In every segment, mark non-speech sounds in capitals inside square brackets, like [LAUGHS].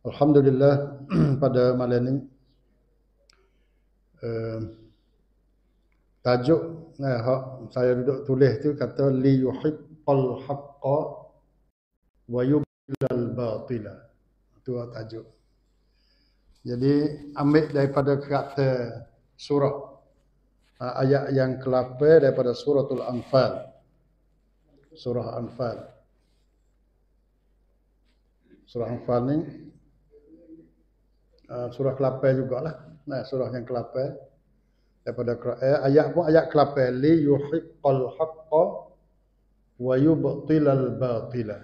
Alhamdulillah [CLEARS THROAT] pada malam ini uh, eh, tajuk eh, saya duduk tulis tu kata li yuhibbal haqqo wa yubilal batila tu tajuk jadi ambil daripada kata surah eh, ayat yang ke-8 daripada al anfal surah anfal surah anfal ni Ah, surah kelapa juga lah. Nah, surah yang kelapa. Daripada Quran. Eh, ayat pun ayat kelapa. Li yuhiqqal haqqa wa yubtilal batila.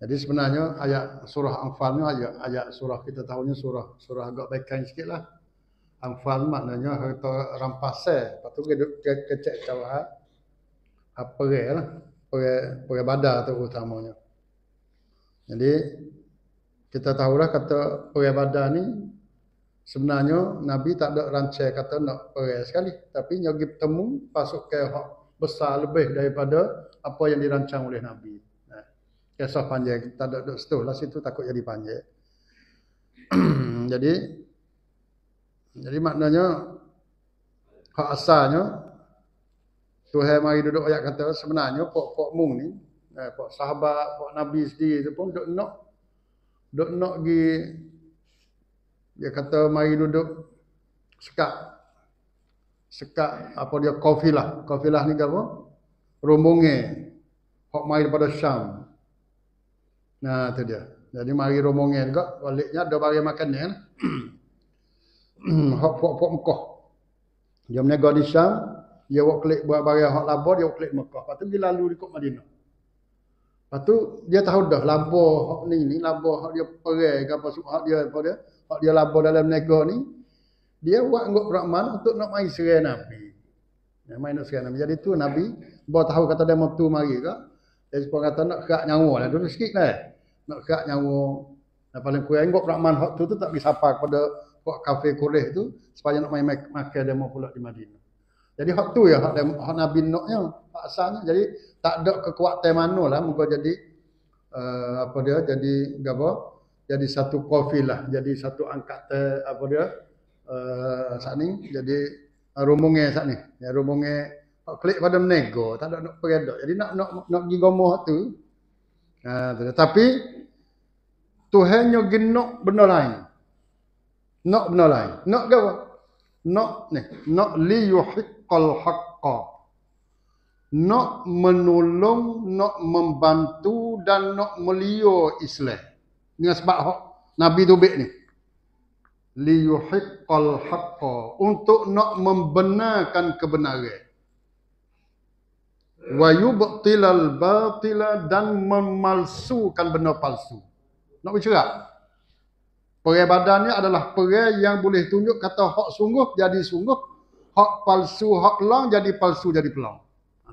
Jadi sebenarnya ayat surah Anfal ni ayat, ayat surah kita tahunya surah surah agak baikkan sikit lah. Anfal maknanya harta rampas eh. Lepas tu kita ke, kecek ke, ke, apa ah, ah, lah. Perai, perai badar tu utamanya. Jadi kita tahulah kata perai badan ni sebenarnya Nabi tak ada rancang kata nak perai sekali. Tapi dia pergi bertemu pasukan yang besar lebih daripada apa yang dirancang oleh Nabi. Nah, kisah panjang. Tak ada duduk setuh lah situ takut jadi panjang. [CLEARS THROAT] jadi jadi maknanya hak asalnya Tuhan mari duduk ayat kata sebenarnya pok-pok mung ni, eh, pok sahabat, pok Nabi sendiri tu pun duduk nak Duk nak pergi Dia kata mari duduk sekak, sekak apa dia kofilah Kofilah ni apa? Rombongi Hak mari daripada Syam Nah tu dia Jadi mari rombongi juga Baliknya ada bagi makan ni kan Hak [CLEARS THROAT] puak-puak Mekah Dia menegak di Syam Dia buat klik buat bagi hak labor Dia buat klik Mekah Lepas tu dia lalu di Kut Madinah Lepas tu dia tahu dah labo hak ni ni labo hak dia perai ke apa semua dia apa dia hak dia labo dalam niaga ni dia buat ngok Rahman untuk nak mai serai Nabi. Dia mai nak serai Nabi. Jadi tu Nabi bawa tahu kata dia mau tu mari ke. Dia sepa kata nak kerak nyawa lah dulu sikit lah. Nak kerak nyawa. Dan paling kurang ngok Rahman hak tu tu tak bisa apa pada kafe kureh tu supaya nak mai makan demo pula di Madinah. Jadi hak tu ya hak, hak Nabi Nuhnya, hak asalnya. Jadi tak ada kekuatan mana lah, muka jadi uh, apa dia jadi apa? Jadi satu kafilah, lah, jadi satu angkat apa dia? Uh, saat ni jadi eh, rumungnya saat ni. Ya rumungnya hak klik pada menego, tak ada nak peredak. Jadi nak nak nak pergi gomoh tu. Uh, tapi Tuhan genok benda lain. Nak benda lain. Nak apa? Nak ni. Nak li yuhik kol haqqa. Nak menolong, nak membantu dan nak melio Islam. Dengan sebab hak Nabi tu baik ni. Li yuhiqqal haqqa. Untuk nak membenarkan kebenaran. Wa yubtilal batila dan memalsukan benda palsu. Nak bercerak? Perai badan ni adalah perai yang boleh tunjuk kata hak sungguh jadi sungguh hak palsu hak long jadi palsu jadi pelang.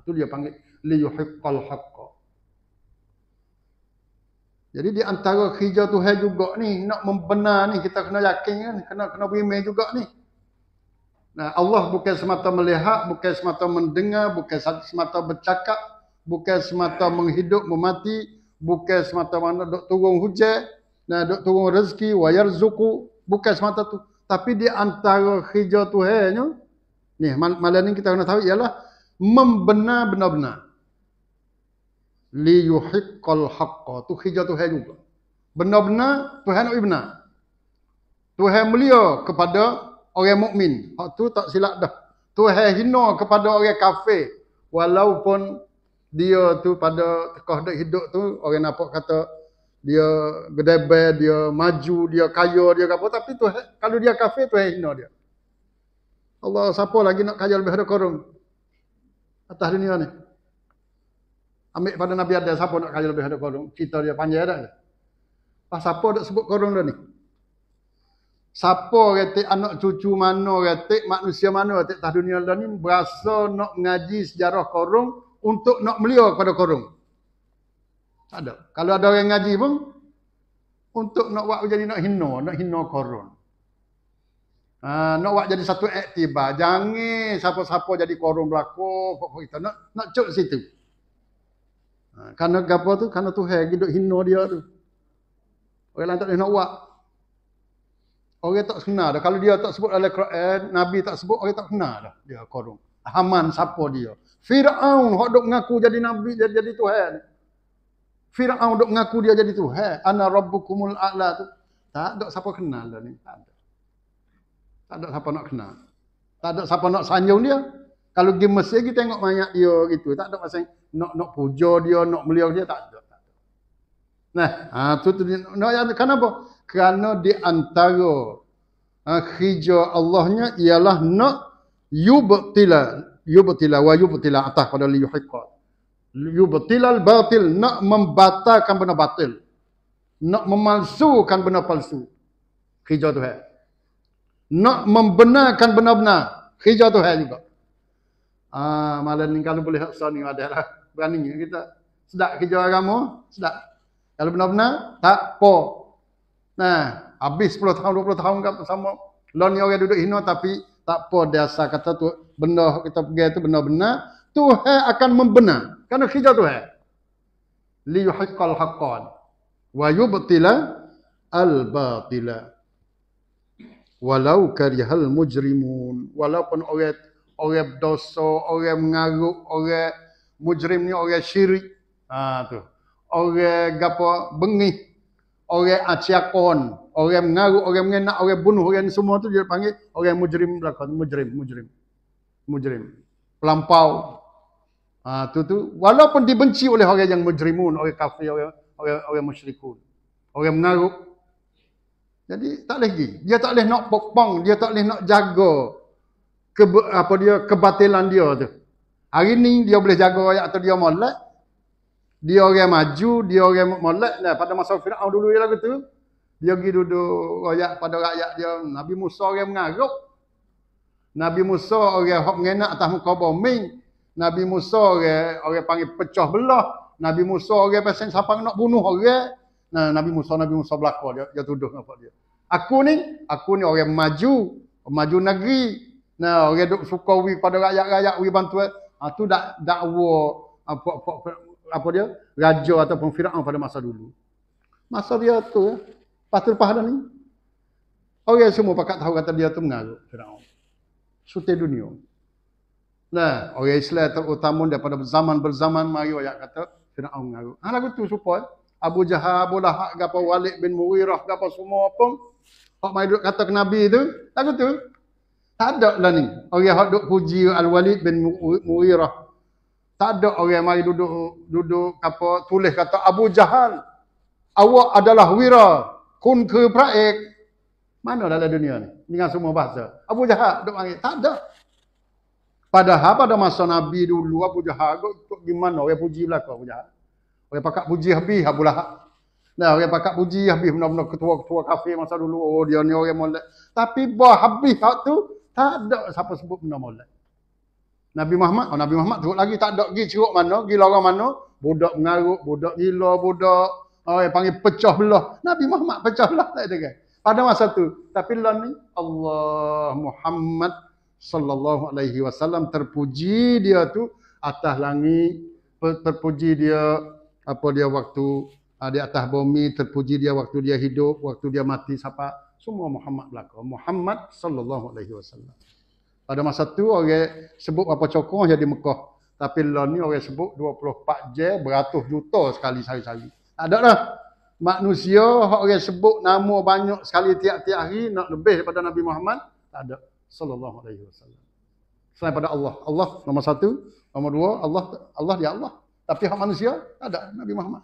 Itu ha, dia panggil li yuhiqqal haqqa. Jadi di antara kerja Tuhan juga ni nak membenar ni kita kena yakin kan kena kena beriman juga ni. Nah Allah bukan semata melihat, bukan semata mendengar, bukan semata bercakap, bukan semata menghidup memati, bukan semata mana dok turun hujan, nah dok turun rezeki wa yarzuku, bukan semata tu. Tapi di antara kerja Tuhannya, Ni, malam ni kita kena tahu ialah membenar benar-benar. Li yuhiqqal haqqa. Tu hijau Tuhan juga. Benar-benar Tuhan nak benar. Tuhan mulia kepada orang mukmin. Hak tu tak silap dah. Tuhan hina kepada orang kafir. Walaupun dia tu pada kehidup hidup tu orang nampak kata dia gede dia maju, dia kaya, dia apa tapi tu kalau dia kafir tu hina dia. Allah siapa lagi nak kaya lebih daripada korang? Atas dunia ni. Ambil pada Nabi Adam siapa nak kaya lebih daripada korang? Cerita dia panjang dah. Pas siapa nak sebut korang dah ni? Siapa kata anak cucu mana kata manusia mana kata atas dunia dah ni berasa nak ngaji sejarah korang untuk nak melia kepada korang? Tak ada. Kalau ada orang ngaji pun untuk nak buat jadi nak hina, nak hina korang. Ha, nak buat jadi satu aktibar. Jangan siapa-siapa jadi korong berlaku. Kita nak, nak cuk situ. Ha, karena apa tu? Karena tu hari hidup hina dia tu. Orang lain tak boleh nak buat. Orang tak kenal dah. Kalau dia tak sebut dalam Quran, Nabi tak sebut, orang tak kenal dah. Dia korong. Haman siapa dia. Fir'aun, yang duk mengaku jadi Nabi, jadi, jadi Tuhan. Fir'aun duk mengaku dia jadi Tuhan. Ana rabbukumul a'la tu. Tak ada siapa kenal dah ni. Tak ada. Tak ada siapa nak kenal. Tak ada siapa nak sanjung dia. Kalau pergi Mesir, kita tengok banyak dia gitu. Tak ada pasal nak nak puja dia, nak mulia dia, tak ada. Tak ada. Nah, ha, tu tu dia. Nak, kenapa? Kerana di antara ha, khija Allahnya ialah nak yubtila yubtila wa yubtila atah pada li yuhiqat al batil nak membatalkan benda batil nak memalsukan benda palsu hijau tu tuhan nak membenarkan benar-benar hijrah Tuhan juga. Ah, malam ni kalau boleh hak ni ada lah. Berani kita sedak kerja agama, sedak. Kalau benar-benar tak apa. Nah, habis 10 tahun 20 tahun kan sama lon ni orang duduk hina tapi tak apa dia kata tu benda kita pergi tu benar-benar tu Tuhan akan membenar. Karena hijrah Tuhan. Li yuhiqqal haqqan wa yubtila al-batila walau karihal mujrimun walaupun orang orang dosa orang mengaruk orang mujrim ni orang syirik ha tu orang gapo bengih orang aciakon orang mengaruk orang mengena orang bunuh orang semua tu dia panggil orang mujrim belaka mujrim mujrim mujrim pelampau ha tu tu walaupun dibenci oleh orang yang mujrimun orang kafir orang orang, orang musyrikun orang mengaruk jadi tak boleh pergi. Dia tak boleh nak popong, dia tak boleh nak jaga ke, apa dia kebatilan dia tu. Hari ni dia boleh jaga ayat atau dia molek. Dia orang maju, dia orang molek lah. pada masa Firaun dulu lagu tu. Dia pergi duduk ayat pada rakyat dia. Nabi Musa orang mengarut. Nabi Musa orang hok mengenak atas muka bumi. Nabi Musa orang orang panggil pecah belah. Nabi Musa orang pasal siapa nak bunuh orang. Nabi Musa, Nabi Musa belakang dia, dia tuduh nampak dia. Aku ni, aku ni orang maju, maju negeri. Nah, orang duk suka wi pada rakyat-rakyat wi bantu. Ha tu dak dakwa apa, ah, apa apa apa dia? Raja ataupun Firaun pada masa dulu. Masa dia tu ya. pahala ni. Orang semua pakat tahu kata dia tu mengaru Firaun. Sute dunia. Nah, orang Islam terutama daripada zaman berzaman mari ayat kata Firaun mengaku. Ah lagu tu support. Abu Jahal, Abu Lahak, Gapa Walid bin Murirah, Gapa semua pun. Hak mai duduk kata ke Nabi tu. Lagu tu. Tak ada lah ni. Orang hak duduk puji Al-Walid bin Murirah. Tak ada orang mai duduk duduk apa tulis kata Abu Jahal. Awak adalah wira. Kun ke praek. Mana dalam lah dunia ni? Dengan semua bahasa. Abu Jahal duduk panggil. Tak ada. Padahal pada masa Nabi dulu Abu Jahal. Gimana orang puji belakang Abu Jahal. Orang pakak puji habis lah pula. Nah, orang pakak puji habis benda-benda ketua-ketua kafir masa dulu. Oh, dia ni orang molek. Tapi bah habis hak tu, tak ada siapa sebut benda molek. Nabi Muhammad, oh, Nabi Muhammad teruk lagi. Tak ada pergi ceruk mana, pergi lorong mana. Budak mengaruk, budak gila, budak. Oh, orang oh, panggil pecah belah. Nabi Muhammad pecah belah. Tak ada kan? Pada masa tu. Tapi lah ni, Allah Muhammad sallallahu alaihi wasallam terpuji dia tu atas langit terpuji dia apa dia waktu uh, di atas bumi terpuji dia waktu dia hidup waktu dia mati siapa semua Muhammad belaka Muhammad sallallahu alaihi wasallam pada masa tu orang sebut apa cokong jadi Mekah tapi lah ni orang sebut 24 je beratus juta sekali sehari-hari ada dah manusia orang sebut nama banyak sekali tiap-tiap hari nak lebih daripada Nabi Muhammad tak ada sallallahu alaihi wasallam selain pada Allah Allah nombor satu nombor dua Allah Allah dia Allah tapi hak manusia, tak ada Nabi Muhammad.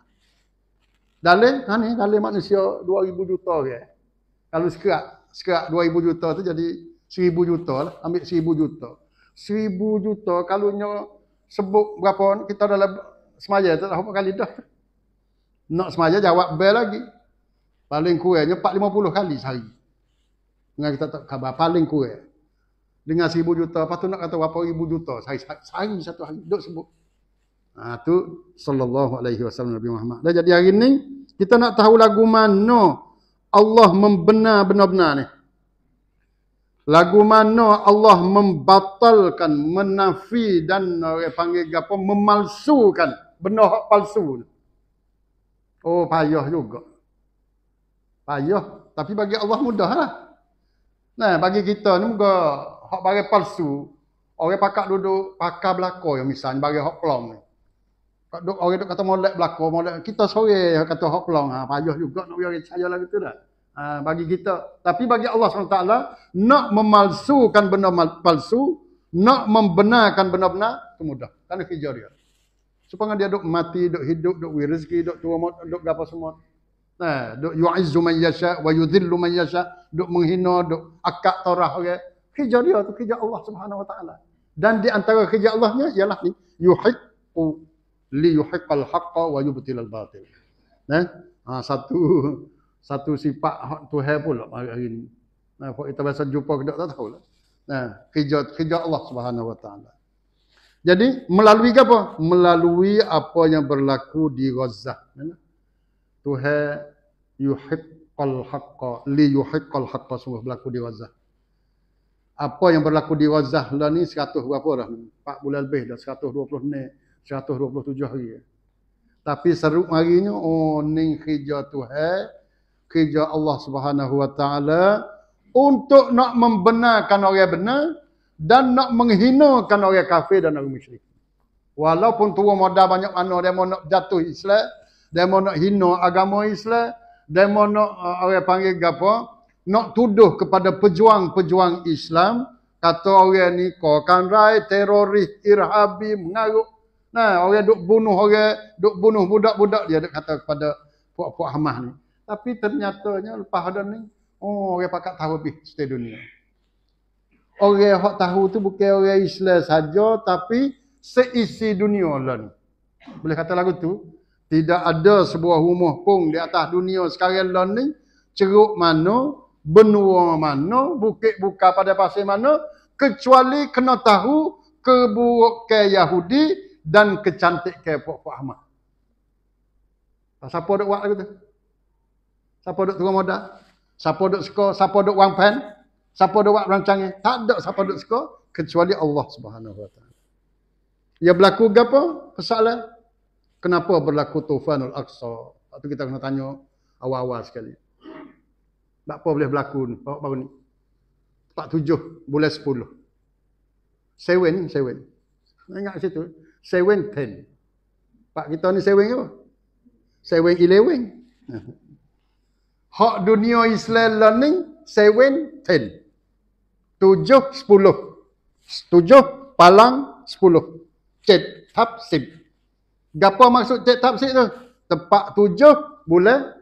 Dalam, ha ni, dalil manusia 2,000 juta ke. Kalau sekerak, sekerak 2,000 juta tu jadi 1,000 juta lah. Ambil 1,000 juta. 1,000 juta, kalau nyok sebut berapa, kita dalam semaya tu, dah berapa kali dah. Nak semaya, jawab bel lagi. Paling kurangnya 4-50 kali sehari. Dengan kita tak khabar, paling kurang. Dengan 1,000 juta, lepas tu nak kata berapa ribu juta sehari, sehari satu hari. Duk sebut. Ha, tu sallallahu alaihi wasallam Nabi Muhammad. Dah jadi hari ni kita nak tahu lagu mana Allah membenar benar-benar ni. Lagu mana Allah membatalkan, menafi dan orang panggil apa memalsukan benda hak palsu. Oh payah juga. Payah tapi bagi Allah mudahlah. Nah, bagi kita ni muka hak barang palsu, orang pakak duduk pakak belako yang misalnya bagi hak pelong ni. Duk, orang duk kata molek belakang, molek. Kita sore kata hak pelang. Ha, payah juga nak biar saya lah gitu dah. Ha, bagi kita. Tapi bagi Allah SWT, nak memalsukan benda palsu, nak membenarkan benda-benda, itu mudah. Kerana kerja dia. Supaya dia duk mati, duk hidup, duk rezeki, duk tua, duk apa semua. Ha, duk yu'izzu man yasha, wa yudhillu man yasha, duk menghina, duk akak torah. Okay. Kerja dia tu kerja Allah SWT. Dan di antara kerja Allahnya, ialah ni, yuhiqu li yuhiqqal haqqa wa yubtil al batil. Nah, ha, satu satu sifat hak tu hai pula hari ni. Nah, kalau kita biasa jumpa kedak tak lah, Nah, kerja kerja Allah Subhanahu wa taala. Jadi melalui apa? Melalui apa yang berlaku di Gaza. Tuhan yuhiqqal haqqa li yuhiqqal haqqa semua berlaku di Gaza. Apa yang berlaku di Gaza lah ni 100 berapa dah? 4 bulan lebih dah 120 ni. 127 hari. Tapi seruk seru marinya oh ning kerja Tuhan, kerja Allah Subhanahu Wa Taala untuk nak membenarkan orang benar dan nak menghinakan orang kafir dan orang musyrik. Walaupun tua modal banyak mana dia mau nak jatuh Islam, dia mau nak hina agama Islam, dia mau nak eh, orang panggil gapo, nak tuduh kepada pejuang-pejuang Islam kata orang ni kau kan rai teroris irhabi mengaruk Nah, orang duk bunuh orang, duk bunuh budak-budak dia kata kepada puak-puak Hamas ni. Tapi ternyata-nya lepas ada ni, oh orang pakat tahu lebih setiap dunia. Orang hak tahu tu bukan orang Islam saja tapi seisi dunia lah ni. Boleh kata lagu tu, tidak ada sebuah rumah pun di atas dunia sekarang lah ni, ceruk mana, benua mana, bukit buka pada pasir mana, kecuali kena tahu keburukan Yahudi, dan kecantik ke Puak-Puak Ahmad. Tak siapa duk buat lagu tu? Siapa duk turun modal? Siapa duk skor? Siapa duk wang pen? Siapa duk buat rancangnya? Tak ada siapa duk skor kecuali Allah Subhanahu Wa Taala. Ia ya berlaku apa? Persoalan kenapa berlaku Tufanul Aqsa? Waktu kita kena tanya awal-awal sekali. Tak apa boleh berlaku ni. Baru, baru ni. 47 bulan 10. Sewen ni, sewen Tanya situ. Seven ten. Pak kita ni seven apa? Seven eleven. [LAUGHS] Hak dunia Islam learning lah seven ten. Tujuh sepuluh. Tujuh palang sepuluh. Cet tap sip. Gapa maksud cet tap sip tu? Tempat tujuh boleh,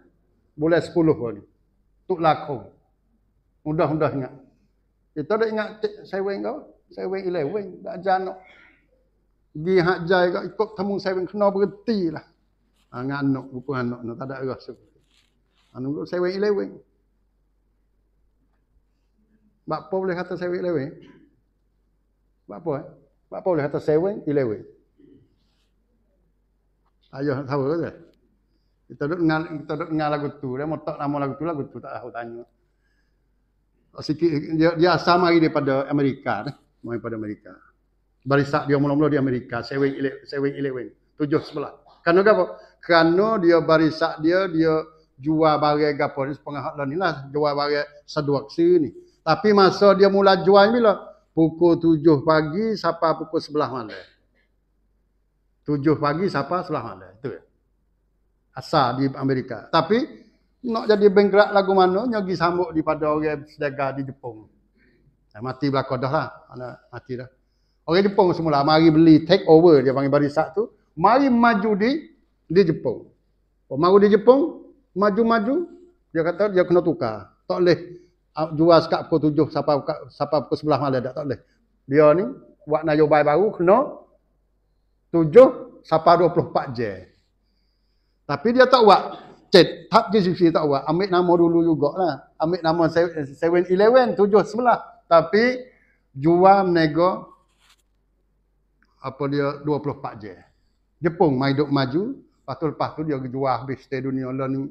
boleh sepuluh pun. Tuk laku. Mudah-mudah ingat. Kita dah ingat seven kau? Seven eleven. Tak ajar pergi hak jai kat ikut temu saya pun kena berhenti lah. Ha, dengan anak, bukan anak, tak ada arah sebut. Anu kau saya wei lewe. Bak apa boleh kata saya wei lewe? Bak apa? Eh? Bak apa boleh kata saya wei lewe? Ayah nak tahu ke? Kita duduk dengar kita duduk dengar lagu tu, dia motak nama lagu tu lagu tu tak tahu tanya. Sikit dia, dia asal mari daripada Amerika, eh? mari daripada Amerika barisak dia mula-mula di Amerika, sewing sewing 11 Tujuh sebelah. Kerana apa? Kerana dia barisak dia, dia jual barang apa ni, sepengah hak lah ni lah, jual barang seduak sini. Tapi masa dia mula jual ni lah, Pukul tujuh pagi siapa pukul sebelah mana? Tujuh pagi siapa sebelah mana? Itu ya. Asal di Amerika. Tapi nak jadi bengkrak lagu mana, nyogi sambut daripada orang sedaga di Jepung. Mati belakang dah lah. Mati dah. Orang Jepun semula mari beli take over dia panggil barisak tu. Mari maju di di Jepun. Oh, mari di Jepun, maju-maju dia kata dia kena tukar. Tak boleh ah, jual sekat pukul 7 sampai sampai pukul sebelah malam tak boleh. Dia ni buat nayobai baru kena 7 sampai 24 je. Tapi dia tak buat Cet, tak sisi tak buat. Ambil nama dulu juga lah. Ambil nama 7-Eleven, 7-11. Tapi, jual nego apa dia 24 je. Jepung mai duk maju, lepas tu lepas tu dia jual habis stay dunia lah ni.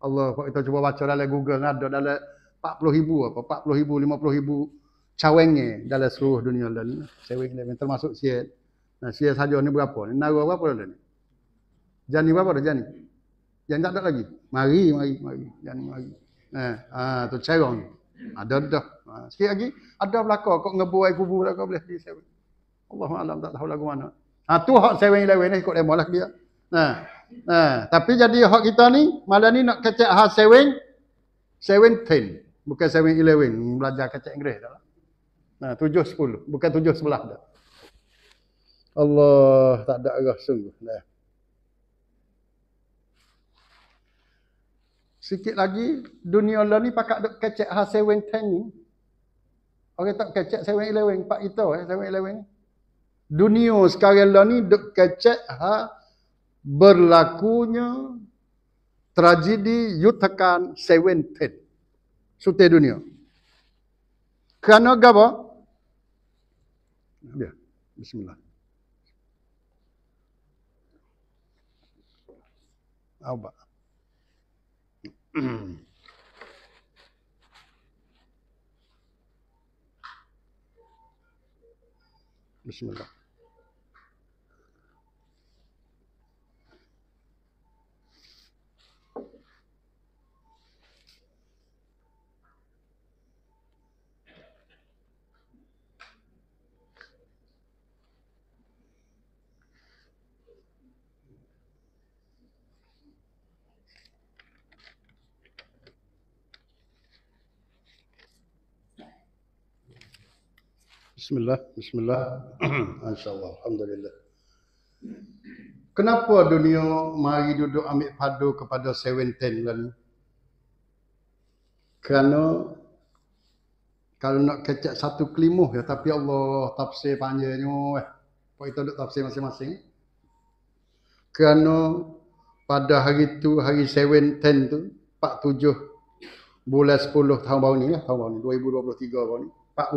Allah kita cuba baca dalam Google ada dalam 40 ribu apa 40 ribu 50 ribu cawengnya dalam seluruh dunia dan lah cawen ni termasuk siat. Nah siat saja ni berapa? Ni naga berapa dah ni? Jani berapa dah jani? Jani tak ada lagi. Mari mari mari jani mari. Eh, ah tu cerong. Ada dah. Ha, sikit lagi ada belaka kok ngebuai kubur belaka boleh di sewa. Allah alam tak tahu lagu mana. Ha tu hak 7-11 ni ikut demo lah dia. Ha. Ha, tapi jadi hak kita ni malam ni nak kecek hak 7 ten, bukan 7-11 belajar kecek Inggeris dah. Lah. Ha 7-10 bukan tujuh sebelah. dah. Allah tak ada arah sungguh dah. Sikit lagi dunia Allah ni pakak duk kecek hak ten ni. Orang tak kecek 7-11 pak kita eh 7-11 dunia sekarang lah ni duk kecek ha berlakunya tragedi yutakan seven ten sute dunia kerana gapo ya bismillah apa Bismillah. Bismillah, Bismillah. بسم [CLEARS THROAT] الله Kenapa dunia mari duduk ambil fadu kepada seven ten? ni? Kerana kalau nak kecek satu kelimuh ya tapi Allah tafsir panjangnya eh. Pak itu duduk tafsir masing-masing. Kerana pada hari tu hari seven ten tu pak tujuh bulan sepuluh tahun baru ni lah tahun baru ni dua ribu dua puluh tiga dah. Ni. pak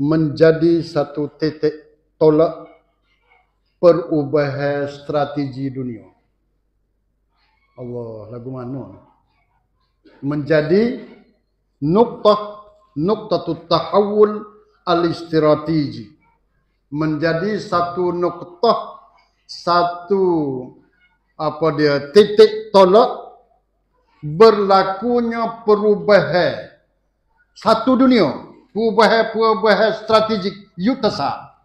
menjadi satu titik tolak perubahan strategi dunia. Allah lagu mana? Menjadi nukta nukta tu tahawul al istirahatiji menjadi satu nukta satu apa dia titik tolak berlakunya perubahan satu dunia perubahan perubahan strategik yutasa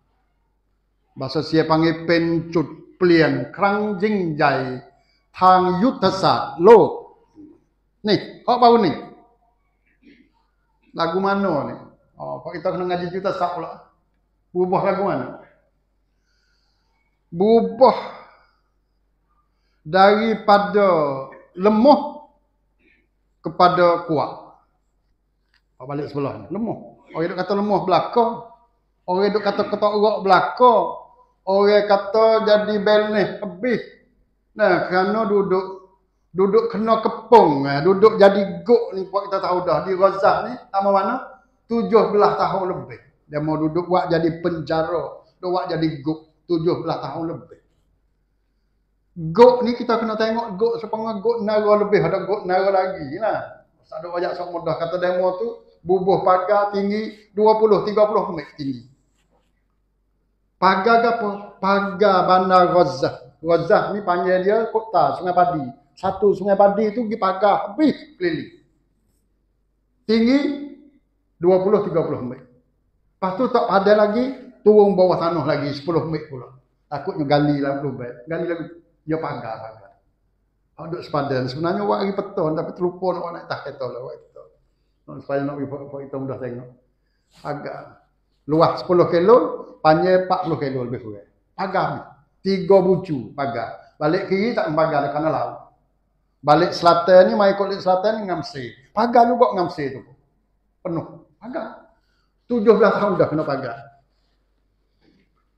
bahasa sia panggil pen cut pelian kerang jing jai tang yutasa lo ni kok bau ni lagu mana ni oh kok kita kena ngaji yutasa pula berubah lagu mana berubah daripada lemah kepada kuat. Kau balik sebelah ni, lemah. Orang duk kata lemah belaka. Orang duk kata ketok urak belaka. Orang kata jadi belih habis. Nah, kerana duduk duduk kena kepung, duduk jadi gok ni buat kita tahu dah di Razah ni sama mana 17 tahun lebih. Dia mau duduk buat jadi penjara, duduk buat jadi gok 17 tahun lebih. Gok ni kita kena tengok gok sepanjang gok nara lebih ada gok nara lagi lah. Tak ada banyak sok mudah kata demo tu bubuh pagar tinggi 20-30 meter tinggi. Pagar apa? Pagar Bandar Gaza. Gaza ni panggil dia kota Sungai Padi. Satu Sungai Padi tu pergi pagar habis keliling. Tinggi 20-30 meter. Lepas tu tak ada lagi, turun bawah tanah lagi 10 meter pula. Takutnya gali lu berubat. Gali lagi, dia pagar. pagar. Oh, duduk sepadan. Sebenarnya orang lagi peton tapi terlupa orang nak tak kata lah. Orang saya nak pergi Pak Hitam dah tengok. Agak. Luas 10 kilo, panjang 40 kilo lebih kurang. Pagar ni. Tiga bucu pagar. Balik kiri tak pagar kerana laut. Balik selatan ni, main kulit selatan ni ngamsi. Pagar juga ngamsi tu. Penuh. Pagar. 17 tahun dah kena pagar.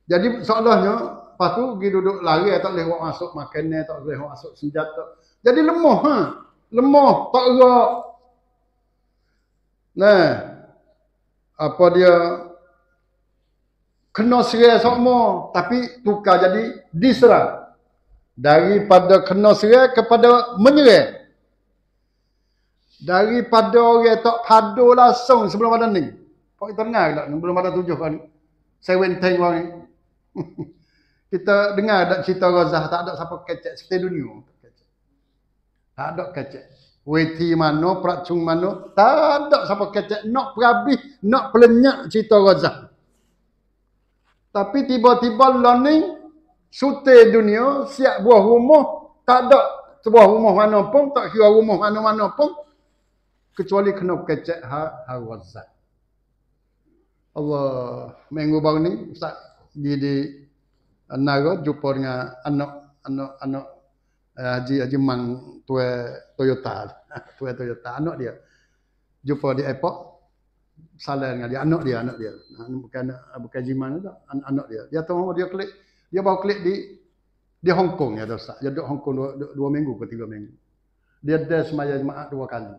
Jadi soalnya, lepas tu pergi duduk lari, eh, tak boleh masuk makanan, tak boleh masuk senjata. Jadi lemah. Ha? Lemah. Tak gerak. Nah. Apa dia kena serai semua tapi tukar jadi diserah Daripada kena serai kepada menyerang. Daripada orang tak padu langsung sebelum ada ni. Kau kita dengar tak? Belum ada tujuh kali. Seven orang kali. [LAUGHS] kita dengar tak cerita Razah. Tak ada siapa kecek seperti dunia. Tak ada kecek. Weti mana, peracung mana. Tak ada siapa kata. Nak perhabis, nak pelenyak cerita razak. Tapi tiba-tiba lah ni, sute dunia, siap buah rumah, tak ada sebuah rumah mana pun, tak kira rumah mana-mana pun. Kecuali kena kecek ha, ha razak. Allah, minggu baru ni, Ustaz, di di eh, Nara, jumpa dengan anak, anak, anak, uh, Haji Haji Mang tua Toyota [LAUGHS] tua Toyota anak dia jumpa di airport salah dengan dia anak dia anak dia bukan eh, bukan jiman tu anak, anak dia dia tahu dia klik dia bawa klik di di Hong Kong ya dosa dia duduk Hong Kong dua, dua, minggu ke tiga minggu dia ada semaya jemaah dua kali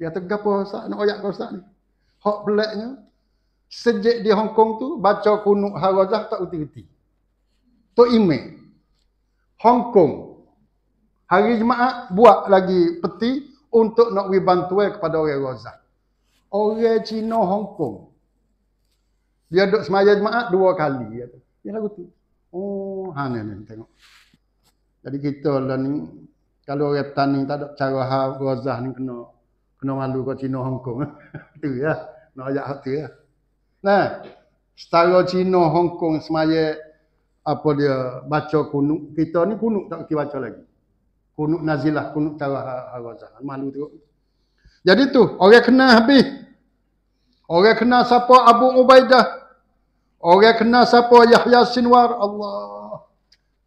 dia kata gapo sah, nak oyak kau sah ni hok beleknya sejak di Hong Kong tu baca kunuk harajah tak uti-uti tok ime Hong Kong Hari Jumaat buat lagi peti untuk nak bagi bantuan kepada orang Razak. Orang Cina Hong Kong. Dia duduk semaya Jumaat dua kali. Dia lagu tu. Oh, ha ni, tengok. Jadi kita lah ni, kalau orang tani tak ada cara Razak ni kena kena malu ke Cina Hong Kong. [LAUGHS] tu ya. Nak ajak hati ya. Nah, setara Cina Hong Kong semaya apa dia baca kunuk. Kita ni kunuk tak pergi baca lagi kunut nazilah kunut tarah harazah malu tu. jadi tu orang kena habis orang kena siapa Abu Ubaidah orang kena siapa Yahya Sinwar Allah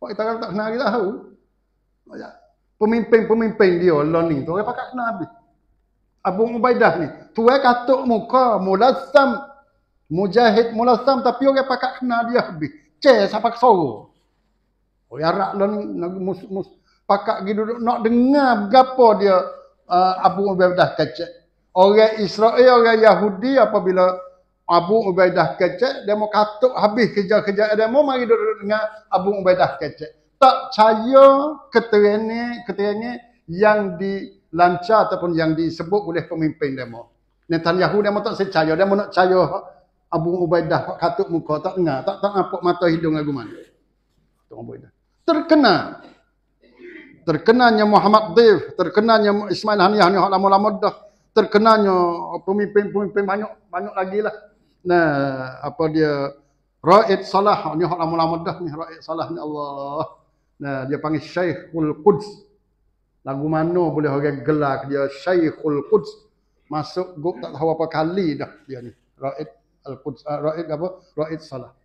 Pak kita tak kenal kita tahu pemimpin-pemimpin dia learning tu orang pakai kenal habis Abu Ubaidah ni tuai katuk muka mulazam mujahid mulazam tapi orang pakai kenal dia habis Cek siapa kesoro Orang Arab lah ni, pakak pergi duduk nak dengar berapa dia uh, Abu Ubaidah kecek. Orang Israel, orang Yahudi apabila Abu Ubaidah kecek, dia mau katuk habis kerja-kerja dia mau mari duduk, dengar Abu Ubaidah kecek. Tak percaya keterangan-keterangan yang dilancar ataupun yang disebut oleh pemimpin demo. Netanyahu mau tak Dia mau nak percaya Abu Ubaidah katuk muka tak dengar, tak tak nampak mata hidung lagu mana. Abu Ubaidah. Terkenal terkenanya Muhammad Dev, terkenanya Ismail Haniah ni hak lama-lama dah, terkenanya pemimpin-pemimpin banyak banyak lagi lah. Nah, apa dia Ra'id Salah ni hak lama-lama dah ni Ra'id Salah ni Allah. Nah, dia panggil Syekhul Quds. Lagu mana boleh orang gelak dia Syekhul Quds. Masuk gua tak tahu apa kali dah dia ni. Ra'id Al-Quds, uh, ah, Ra'id apa? Ra'id Salah.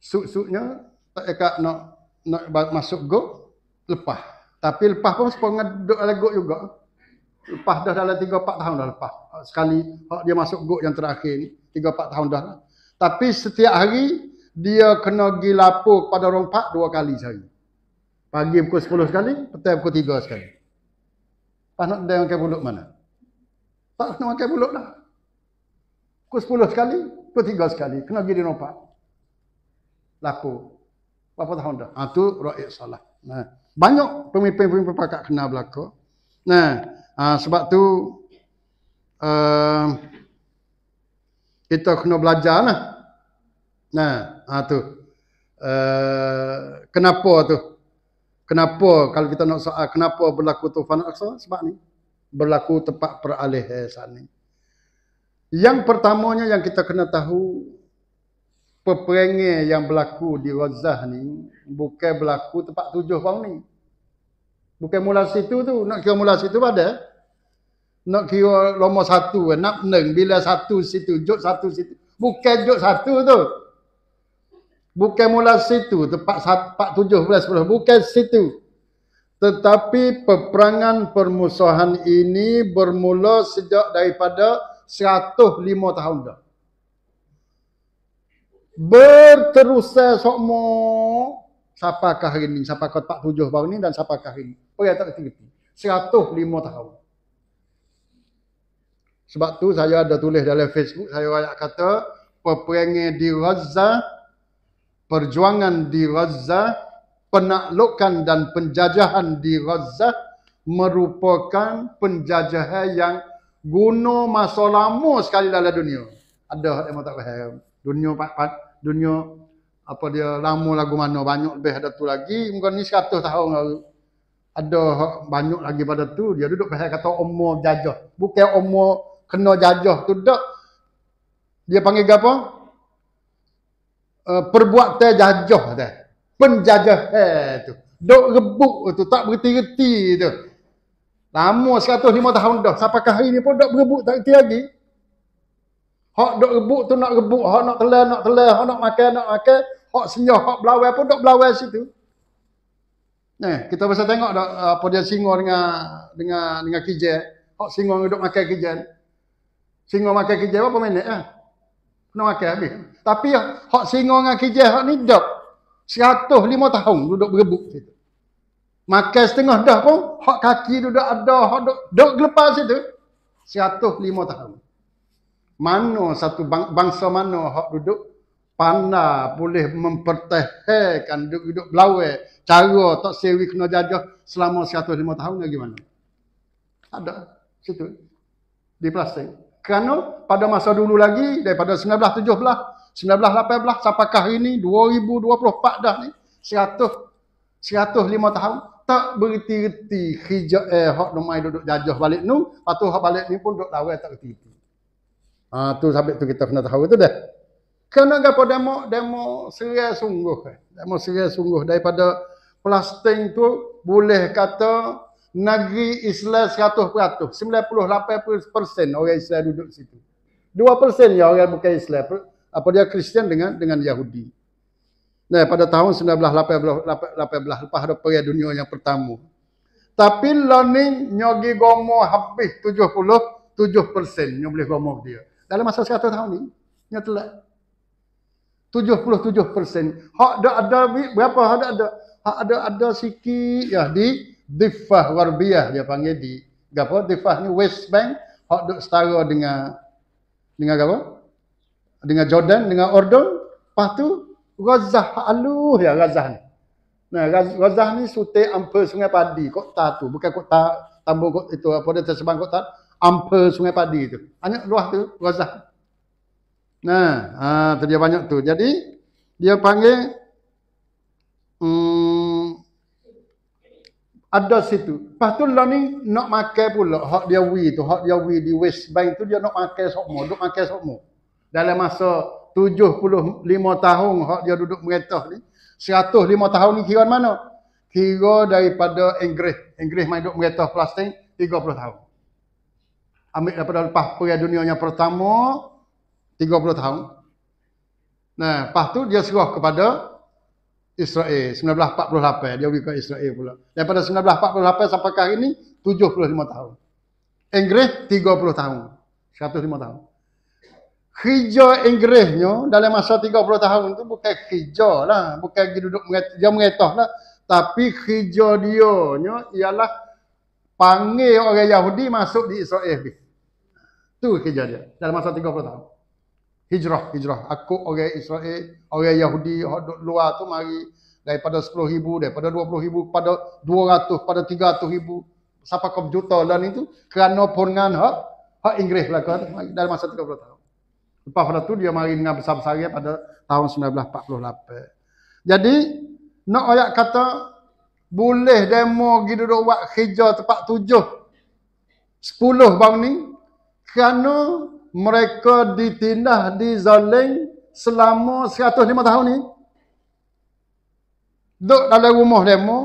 Suk-suknya tak ekak nak nak masuk gua lepas. Tapi lepas pun sepengat duduk dalam got juga. Lepas dah dalam tiga empat tahun dah lepas. Sekali dia masuk got yang terakhir ni 3 4 tahun dah. Tapi setiap hari dia kena pergi lapor kepada orang pak dua kali sehari. Pagi pukul sepuluh sekali, petang pukul tiga sekali. Pak nak dengan makan buluk mana? Tak nak makan buluk dah. Pukul 10 sekali, pukul tiga sekali. Kena pergi di rompak. Lapor. Berapa tahun dah? Ha, ah, itu rakyat salah. Nah, banyak pemimpin-pemimpin pakak kena berlaku. Nah, aa, ah, sebab tu uh, kita kena belajar lah. Nah, aa, ah, tu. Uh, kenapa tu? Kenapa kalau kita nak soal kenapa berlaku tufan aksa? Sebab ni. Berlaku tempat peralih eh, sana. Yang pertamanya yang kita kena tahu peperangan yang berlaku di Gazah ni bukan berlaku tempat tujuh pun ni. Bukan mula situ tu, nak kira mula situ pada. Nak kira lomo satu, nak neng bila satu situ, jod satu situ. Bukan jod satu tu. Bukan mula situ, tempat empat tujuh belas puluh. Bukan situ. Tetapi peperangan permusuhan ini bermula sejak daripada lima tahun dah berterusan sokmo siapa kah hari ini siapa kot pak tujuh baru ini dan siapa kah hari ini oh ya tak kena kena seratus lima tahun sebab tu saya ada tulis dalam Facebook saya banyak kata peperangan di Gaza perjuangan di Gaza penaklukan dan penjajahan di Gaza merupakan penjajahan yang guna masa lama sekali dalam dunia ada yang tak faham dunia dunia apa dia lama lagu mana banyak lebih ada tu lagi mungkin ni 100 tahun lalu ada banyak lagi pada tu dia duduk pasal kata umur jajah bukan umur kena jajah tu dak dia panggil apa uh, perbuatan jajah teh penjajah eh tu dok rebuk tu tak berhenti-henti tu lama 105 tahun dah sampai ke hari ni pun dok berebut tak henti lagi Hak dok rebut tu nak rebut, hak nak telah nak telah, hak nak makan nak makan, hak senyap hak belawai pun dok belawai situ. Nah, eh, kita biasa tengok dok apa dia singa dengan dengan dengan kijel. Hak singa dok makan kijel. Singa makan kijel apa minit ah. Eh? Kena makan habis. Tapi hak singa dengan kijel hak ni dok 105 tahun duduk berebut situ. Makan setengah dah pun hak kaki duduk ada, hak dok dok gelepas situ. 105 tahun mana satu bang, bangsa mana hak duduk panda boleh mempertahankan duduk-duduk belawe cara tak sewi kena jajah selama 105 tahun lagi mana? Ada situ di plastik. Kerana pada masa dulu lagi daripada 1917, 1918 sampai ke hari ini 2024 dah ni 100 105 tahun tak berhenti-henti hijau eh, hak nomai duduk jajah balik nu, patu hak balik ni pun duduk lawai tak berhenti Ha, tu sampai tu kita pernah tahu tu dah. Kena gapo demo demo serius sungguh. Kan? Demo serius sungguh daripada plastik tu boleh kata negeri Islam 100%. 98% orang Islam duduk situ. 2% ya orang bukan Islam. Apa dia Kristian dengan dengan Yahudi. Nah, pada tahun 1918 lepas ada perang dunia yang pertama. Tapi learning nyogi gomo habis 70 7% yang boleh gomo dia dalam masa 100 tahun ni yang telat 77 persen hak ada ada berapa hak ada ada hak ada ada sikit ya di difah warbiah dia panggil di apa difah ni west bank hak dok setara dengan dengan apa dengan Jordan dengan Ordon lepas tu Gaza aluh ya Gaza. ni nah Gaza ni sute ampe sungai padi kota tu bukan kota tambung kota itu apa dia tersebang kota Ampe Sungai Padi tu. Banyak luah tu, Razah. Nah, ha, tu dia banyak tu. Jadi, dia panggil hmm, ada situ. Lepas tu lah ni nak makan pula. Hak dia wi tu, hak dia wi di West Bank tu dia nak makan sokmo, duduk makan sokmo. Dalam masa 75 tahun hak dia duduk merintah ni, 105 tahun ni kira mana? Kira daripada Inggeris. Inggeris main duduk merintah Palestin 30 tahun ambil daripada lepas perang dunia yang pertama 30 tahun. Nah, lepas tu dia serah kepada Israel 1948 dia pergi ke Israel pula. Daripada 1948 sampai ke hari ni 75 tahun. Inggeris 30 tahun. 105 tahun. Hijau Inggerisnya dalam masa 30 tahun tu bukan hijau lah. Bukan pergi duduk dia mengetah lah. Tapi hijau dia ialah panggil orang Yahudi masuk di Israel. Ini. Tu kerja dia dalam masa 30 tahun. Hijrah, hijrah. Aku orang Israel, orang Yahudi luar tu mari daripada 10 ribu, daripada 20 ribu, pada 200, pada 300 ribu. Siapa kau juta dan itu kerana pungan hak, hak Inggeris lah kan dalam masa 30 tahun. Lepas pada tu dia mari dengan besar-besar pada tahun 1948. Jadi, nak ayat kata, boleh demo pergi duduk buat hijau tempat tujuh. Sepuluh bang ni, kerana mereka ditindah, di dizaling selama 105 tahun ni. Duduk dalam rumah demo,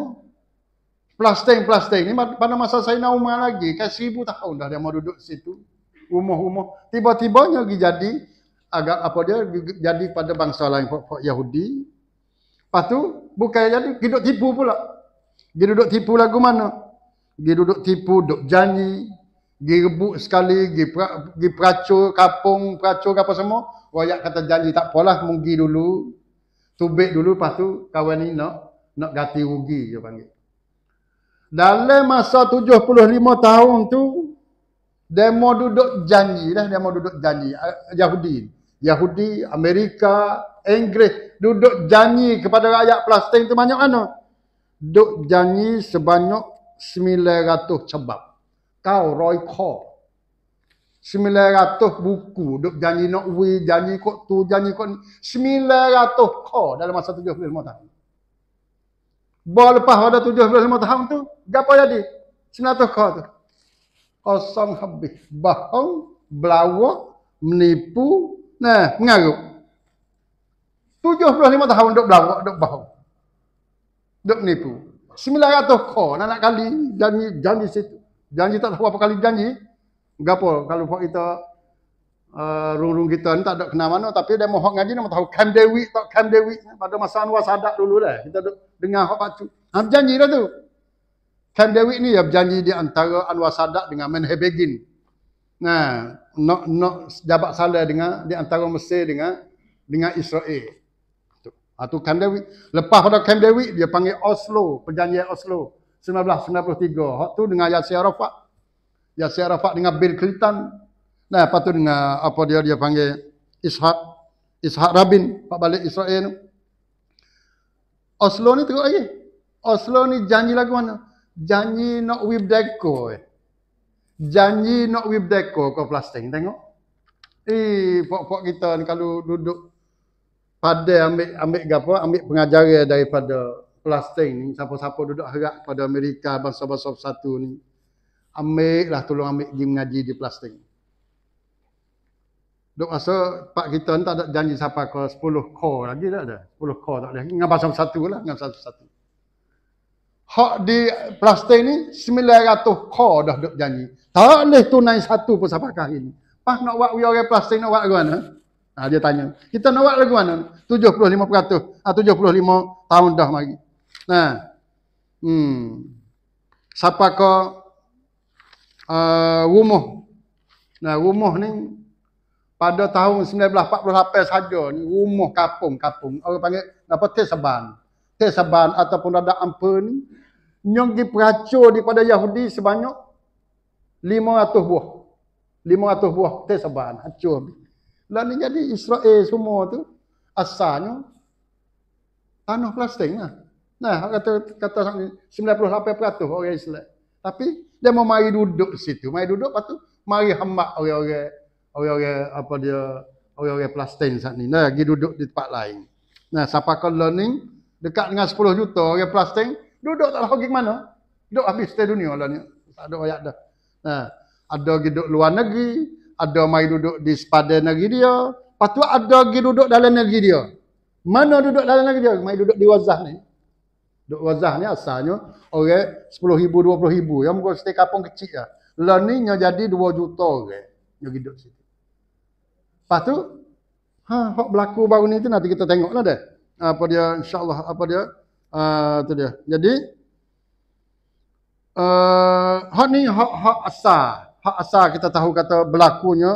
plastik-plastik. Ni pada masa saya nak umar lagi, kan seribu tahun dah mau duduk situ. Rumah-rumah. Tiba-tibanya jadi, agak apa dia, jadi pada bangsa lain, pok pok Yahudi. Lepas tu, bukan jadi, duduk tipu pula. Dia duduk tipu lagu mana? Dia duduk tipu, duduk janji, pergi rebut sekali, pergi peracur kapung, peracur apa semua. Rakyat kata janji tak apalah, munggi dulu. Tubik dulu, lepas tu kawan ni nak, nak gati rugi dia panggil. Dalam masa 75 tahun tu, dia mau duduk janji lah dia mau duduk janji. Yahudi, Yahudi, Amerika, Inggeris duduk janji kepada rakyat plastik tu banyak mana? Duduk janji sebanyak 900 sebab. 900 kor. Sembilan ratus buku duk janji nak we, janji kok tu, janji kok ni. Sembilan ratus ko dalam masa tujuh belas lima tahun. Bawa lepas pada tujuh belas lima tahun tu, apa jadi? Sembilan ratus ko, tu. Kosong habis. Bahong, belawa, menipu, nah, mengaruk. Tujuh belas lima tahun duk belawa, duk bahong. Duk menipu. Sembilan ratus kor, anak kali, janji, janji situ. Janji tak tahu apa kali janji. Gapo kalau pok kita uh, rung kita ni tak ada kena mana tapi dia mohon ngaji nama tahu kam dewi tak kam dewi pada masa Anwar sadak dulu lah. kita duk dengar hak pacu. Hab janji dah tu. Kam dewi ni ya berjanji di antara Anwar sadak dengan Menhebegin. Nah, nak no, no, jabat salah dengan di antara Mesir dengan dengan Israel. Ha, tu. Ah kan tu Camp Dewi. Lepas pada Kam Dewi dia panggil Oslo, perjanjian Oslo. 1993. Hak tu dengan Yasir Arafat. Yasir Arafat dengan Bill Clinton. Nah, apa tu dengan apa dia dia panggil Ishak Ishak Rabin pak balik Israel. Oslo ni tengok lagi. Oslo ni janji lagu mana? Janji not with deco. Eh. Janji not with deco kau plastik tengok. Eh, pok-pok kita ni kalau duduk pada ambil ambil gapo, ambil pengajaran daripada plastik ni, siapa-siapa duduk harap pada Amerika, bangsa-bangsa satu ni, ambil lah, tolong ambil pergi mengaji di plastik. Duk rasa, Pak kita ni tak ada janji siapa ke 10 ko lagi tak ada. 10 ko tak ada. Dengan bangsa satu lah, dengan bangsa satu. Hak di plastik ni, 900 ko dah dok janji. Tak boleh tunai satu pun siapa kali ni. Pak nak buat wiyore plastik nak buat ke mana? dia tanya, kita nak buat lagu mana? 75%, ah, 75 tahun dah mari. Nah, hmm, siapa ko uh, eh, rumah? Nah, rumah ni pada tahun 1948 saja ni rumah kapung kapung. Orang panggil apa Tesaban. Tesaban ataupun ada ampun nyong diperacur daripada Yahudi sebanyak 500 buah. 500 buah Tesaban hancur. Lalu jadi Israel semua tu asalnya tanah plastik lah. Nah, kata kata 98% orang Islam. Tapi dia mau mari duduk situ. mai duduk patu mari hamba orang-orang orang-orang apa dia orang-orang Palestin saat ni. Nah, pergi duduk di tempat lain. Nah, siapa kau learning dekat dengan 10 juta orang Palestin duduk tak tahu pergi mana. Duduk habis di dunia lah ni. Tak ada ayat dah. Nah, ada pergi duduk luar negeri, ada mai duduk di sepadan negeri dia, patu ada pergi duduk dalam negeri dia. Mana duduk dalam negeri dia? Mai duduk di Wazah ni. Duk Razah ni asalnya orang okay, 10,000 20,000 ribu. Yang mungkin setiap kampung kecil lah. Learningnya jadi dua juta orang yang hidup situ. Lepas tu, ha, hak berlaku baru ni tu nanti kita tengok lah deh. Apa dia, insyaAllah, apa dia. Itu ah, uh, dia. Jadi, uh, ah, hak ni hak, hak asal. Hak asal kita tahu kata berlakunya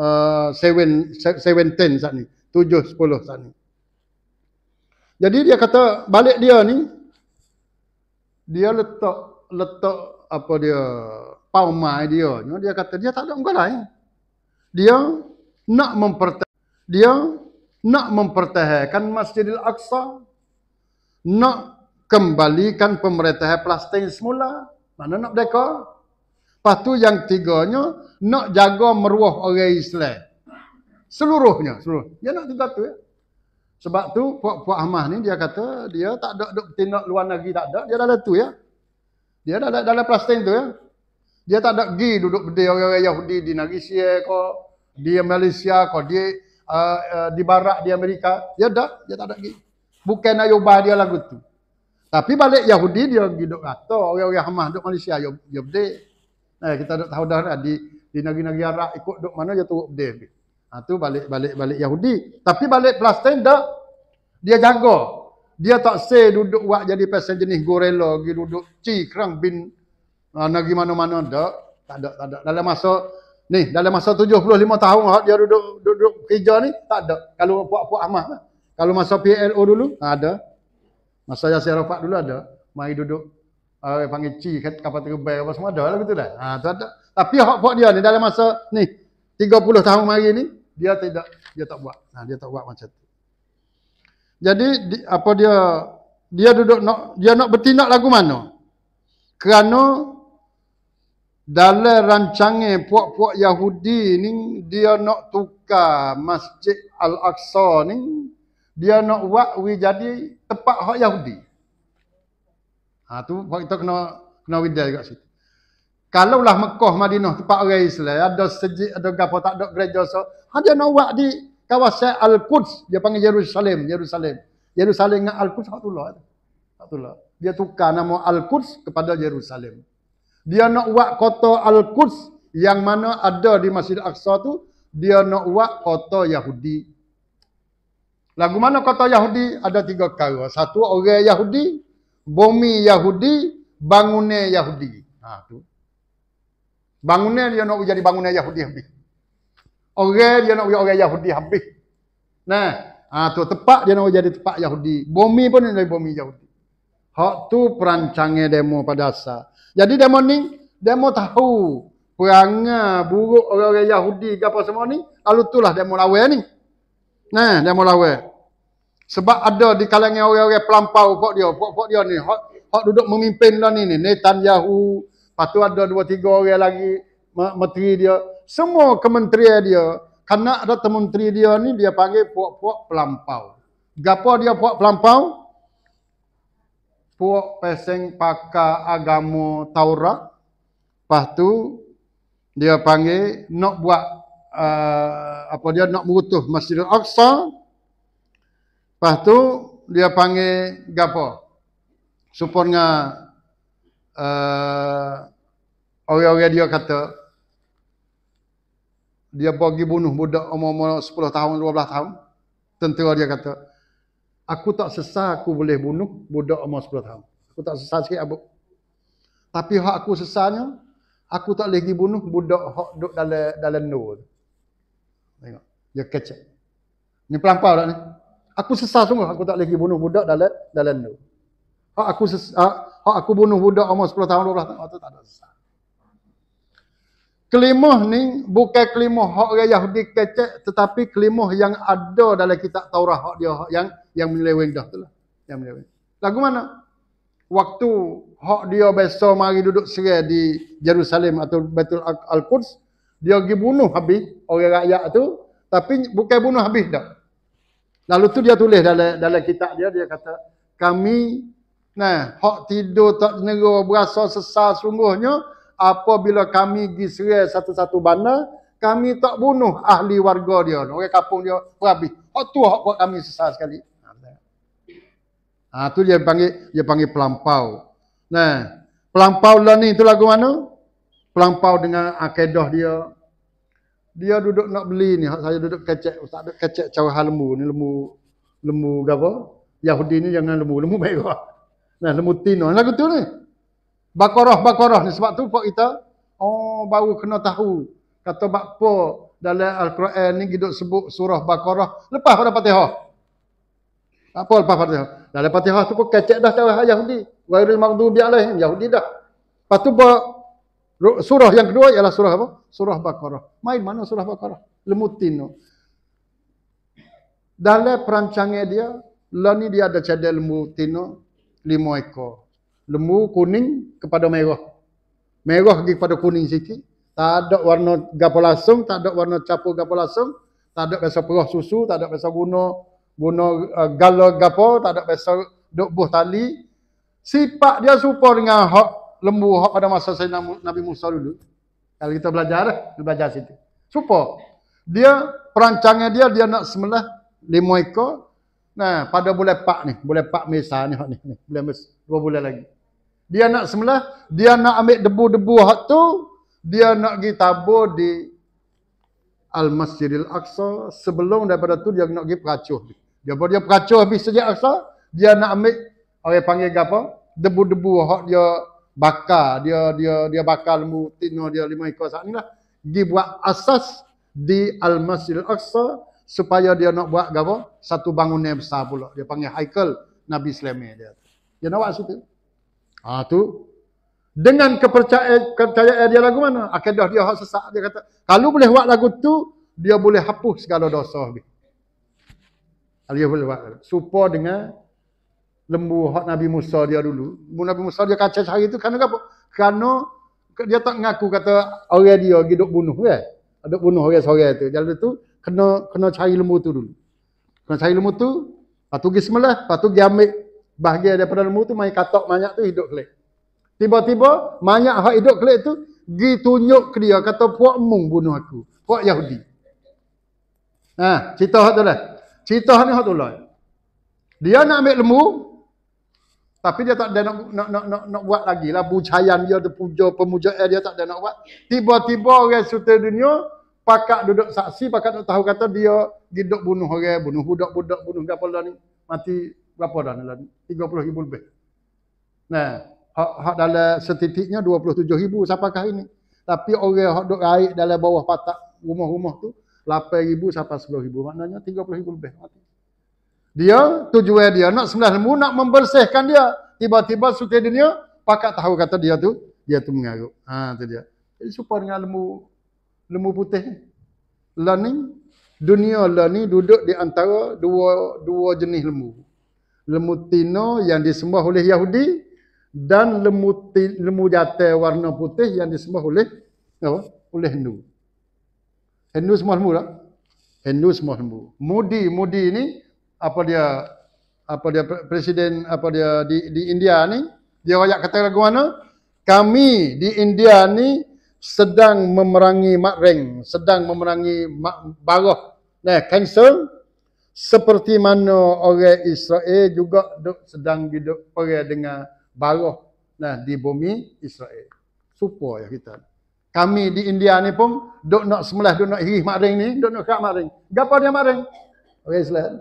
uh, seven 7, 10 saat ni. tujuh sepuluh saat ni. Jadi dia kata balik dia ni dia letak letak apa dia paumai dia dia kata dia tak ada muka lain dia nak mempertah dia nak mempertahankan Masjidil Aqsa nak kembalikan pemerintahan Palestin semula mana nak mereka patu tu yang tiganya nak jaga meruah orang Islam seluruhnya seluruh dia nak tiga tu ya sebab tu puak-puak Ahmad ni dia kata dia tak ada duk bertindak luar negeri tak ada, dia dah tu ya. Dia ada dalam, dalam Palestin tu ya. Dia tak ada pergi duduk berdiri orang-orang Yahudi di negeri Syria ke, di Malaysia ke, di uh, uh, di barat di Amerika. Dia dah, dia tak ada pergi. Bukan nak dia lagu tu. Tapi balik Yahudi dia pergi duduk kata orang-orang Ahmad duduk Malaysia yo yo Nah, kita tak tahu dah lah di di negeri-negeri Arab ikut duduk mana dia turut dia. Ha, tu balik balik balik Yahudi. Tapi balik Palestin tak. Dia jaga. Dia tak say duduk buat jadi pasal jenis gorela. Dia duduk kerang bin. Ha, negeri mana-mana tak. Tak ada, tak ada. Dalam masa ni, dalam masa 75 tahun ha, dia duduk duduk kerja ni, tak ada. Kalau puak-puak amah. Lah. Kalau masa PLO dulu, ha, ada. Masa Yasir Arafat dulu ada. Mari duduk uh, panggil ci kapal terbang apa semua ada lah betul tak? Ha, tak ada. Tapi hak puak dia ni dalam masa ni, 30 tahun mari ni, dia tidak dia tak buat. Nah, ha, dia tak buat macam tu. Jadi di, apa dia dia duduk nak dia nak bertindak lagu mana? Kerana dalam rancangan puak-puak Yahudi ni dia nak tukar Masjid Al-Aqsa ni dia nak buat we jadi tempat hak Yahudi. Ha tu waktu kena kena widal dekat situ. Kalaulah Mekah Madinah tempat orang Islam ada sejik ada gapo tak ada gereja so dia nak buat di kawasan Al-Quds dia panggil Yerusalem Yerusalem Yerusalem dengan Al-Quds Abdullah Abdullah dia tukar nama Al-Quds kepada Yerusalem dia nak buat kota Al-Quds yang mana ada di Masjid Al-Aqsa tu dia nak buat kota Yahudi lagu mana kota Yahudi ada tiga perkara satu orang Yahudi bumi Yahudi bangunan Yahudi ha tu Bangunan dia nak jadi bangunan Yahudi habis. Orang dia nak jadi orang Yahudi habis. Nah, ah tu tempat dia nak jadi tempat Yahudi. Bumi pun dia jadi bumi Yahudi. Hak tu perancangnya demo pada asal. Jadi demo ni, demo tahu perangai buruk orang-orang Yahudi ke apa semua ni. Lalu lah demo lawan ni. Nah, demo lawan. Sebab ada di kalangan orang-orang pelampau pok dia, pok dia ni, hak, duduk memimpin dah ni ni, Netanyahu, Lepas tu ada dua tiga orang lagi menteri dia. Semua kementerian dia. Kerana ada menteri dia ni dia panggil puak-puak pelampau. Gapa dia puak pelampau? Puak peseng pakar agama Taurat. Lepas tu dia panggil nak buat uh, apa dia nak merutuh Masjidil Aqsa. Lepas tu dia panggil gapa? Supaya dengan uh, Orang-orang dia kata dia pergi bunuh budak umur-umur 10 tahun, 12 tahun. Tentera dia kata, aku tak sesah aku boleh bunuh budak umur 10 tahun. Aku tak sesah sikit abu. Tapi hak aku sesahnya, aku tak boleh pergi bunuh budak hak duduk dalam dalam nur. Tengok, dia kecek. Ni pelampau tak ni? Aku sesah semua, aku tak boleh pergi bunuh budak dalam dalam nur. Hak aku sesah, hak aku bunuh budak umur 10 tahun, 12 tahun, aku tak ada sesah. Kelimah ni bukan kelimah hak orang Yahudi kecek tetapi kelimah yang ada dalam kitab Taurat hak dia hak yang yang menyeleweng dah itulah. Yang menyeleweng. Lagu mana? Waktu hak dia biasa mari duduk serai di Jerusalem atau Betul Al-Quds, dia pergi bunuh habis orang rakyat tu tapi bukan bunuh habis dah. Lalu tu dia tulis dalam dalam kitab dia dia kata kami nah hak tidur tak nero berasa sesal sungguhnya apabila kami pergi serai satu-satu bandar, kami tak bunuh ahli warga dia. Orang kampung dia berhabis. Hak tu hak buat kami sesat sekali. Ha, tu dia panggil dia panggil pelampau. Nah, pelampau lah ni tu lagu mana? Pelampau dengan akidah dia. Dia duduk nak beli ni, hak saya duduk kecek, ustaz duduk kecek cawah lembu ni lembu lembu gapo? Yahudi ni jangan lembu, lembu merah. Nah, lembu tino. Lagu tu ni. Bakarah-bakarah ni sebab tu kok kita oh baru kena tahu kata Po, dalam al-Quran ni giduk sebut surah Bakarah lepas pada Fatihah. Apa lepas Fatihah? Dalam lepas Fatihah tu pun kecek dah tahu ayah Yahudi. Wairil maghdubi alaihim Yahudi dah. Lepas tu surah yang kedua ialah surah apa? Surah Bakarah. Main mana surah Bakarah? Lemutin tu. Dalam perancangan dia, lah ni dia ada cadel mutino lima ekor lembu kuning kepada merah. Merah pergi kepada kuning sikit. Tak ada warna gapo langsung, tak ada warna capur gapo langsung, tak ada biasa perah susu, tak ada biasa guna guna uh, gala gapo, tak ada biasa duk buh tali. Sifat dia serupa dengan hak lembu hak pada masa saya Nabi Musa dulu. Kalau kita belajar, kita belajar situ. Serupa. Dia perancangnya dia dia nak semelah lima ekor. Nah, pada bulan 4 ni, bulan 4 Mei ni hak ni, ni. Bulan 2 bulan lagi. Dia nak sembelah, dia nak ambil debu-debu hak tu, dia nak pergi tabur di Al-Masjidil Aqsa. Sebelum daripada tu dia nak pergi peracuh. Dia pun dia peracuh habis saja Aqsa, dia nak ambil orang panggil apa? Debu-debu hak dia bakar, dia dia dia bakar lembu tino dia lima ekor sat inilah. Dia buat asas di Al-Masjidil Aqsa supaya dia nak buat apa? Satu bangunan besar pula. Dia panggil Haikal Nabi Sulaiman dia. Dia nak buat situ. Ha tu. Dengan kepercayaan, kepercayaan dia lagu mana? Akidah dia hak sesak dia kata, kalau boleh buat lagu tu, dia boleh hapus segala dosa dia. boleh buat. Supo dengan lembu hak Nabi Musa dia dulu. Lembu Nabi Musa dia kacau sehari tu kerana apa? Kerana dia tak ngaku kata orang dia pergi duk bunuh kan. Eh? Duk bunuh orang seorang tu. Jalan tu kena kena cari lembu tu dulu. Kena cari lembu tu, patut pergi semelah, patu pergi ambil bahagia daripada lembu tu main katok banyak tu hidup kelik. Tiba-tiba banyak hak hidup kelik tu gi tunjuk ke dia kata puak mung bunuh aku. Puak Yahudi. Ha, cerita hak tu lah. Cerita hak ni hak tu lah. Dia nak ambil lembu tapi dia tak ada nak nak nak nak, nak buat lagi lah bucayan dia tu puja pemujaan dia tak ada nak buat. Tiba-tiba orang suta dunia pakak duduk saksi pakak tak tahu kata dia gi duk bunuh orang, bunuh budak-budak, bunuh gapo ni. Mati berapa dah dalam ribu lebih. Nah, hak, hak dalam setitiknya 27,000 sampai hari ini. Tapi orang hak duk raik dalam bawah patak rumah-rumah tu ribu? sampai 10,000 maknanya ribu lebih. Dia tujuan dia nak sembelih lembu nak membersihkan dia. Tiba-tiba suka dunia pakat tahu kata dia tu dia tu mengaruk. Ha tu dia. Jadi supaya dengan lembu lembu putih ni. Learning dunia learning duduk di antara dua dua jenis lembu lemutino yang disembah oleh Yahudi dan lemuti lemu jata warna putih yang disembah oleh apa? oleh Hindu. Hindu semua lemu tak? Hindu semua lemu. Modi, Modi ni apa dia apa dia presiden apa dia di di India ni dia rakyat kata lagu mana? Kami di India ni sedang memerangi mak makreng, sedang memerangi mak, barah. Nah, cancel seperti mana orang Israel juga duk sedang hidup perang dengan baroh nah di bumi Israel. Supo ya kita. Kami di India ni pun duk nak semelah duk nak irih maring ni, duk nak kak maring. Gapo dia maring? Orang Islam.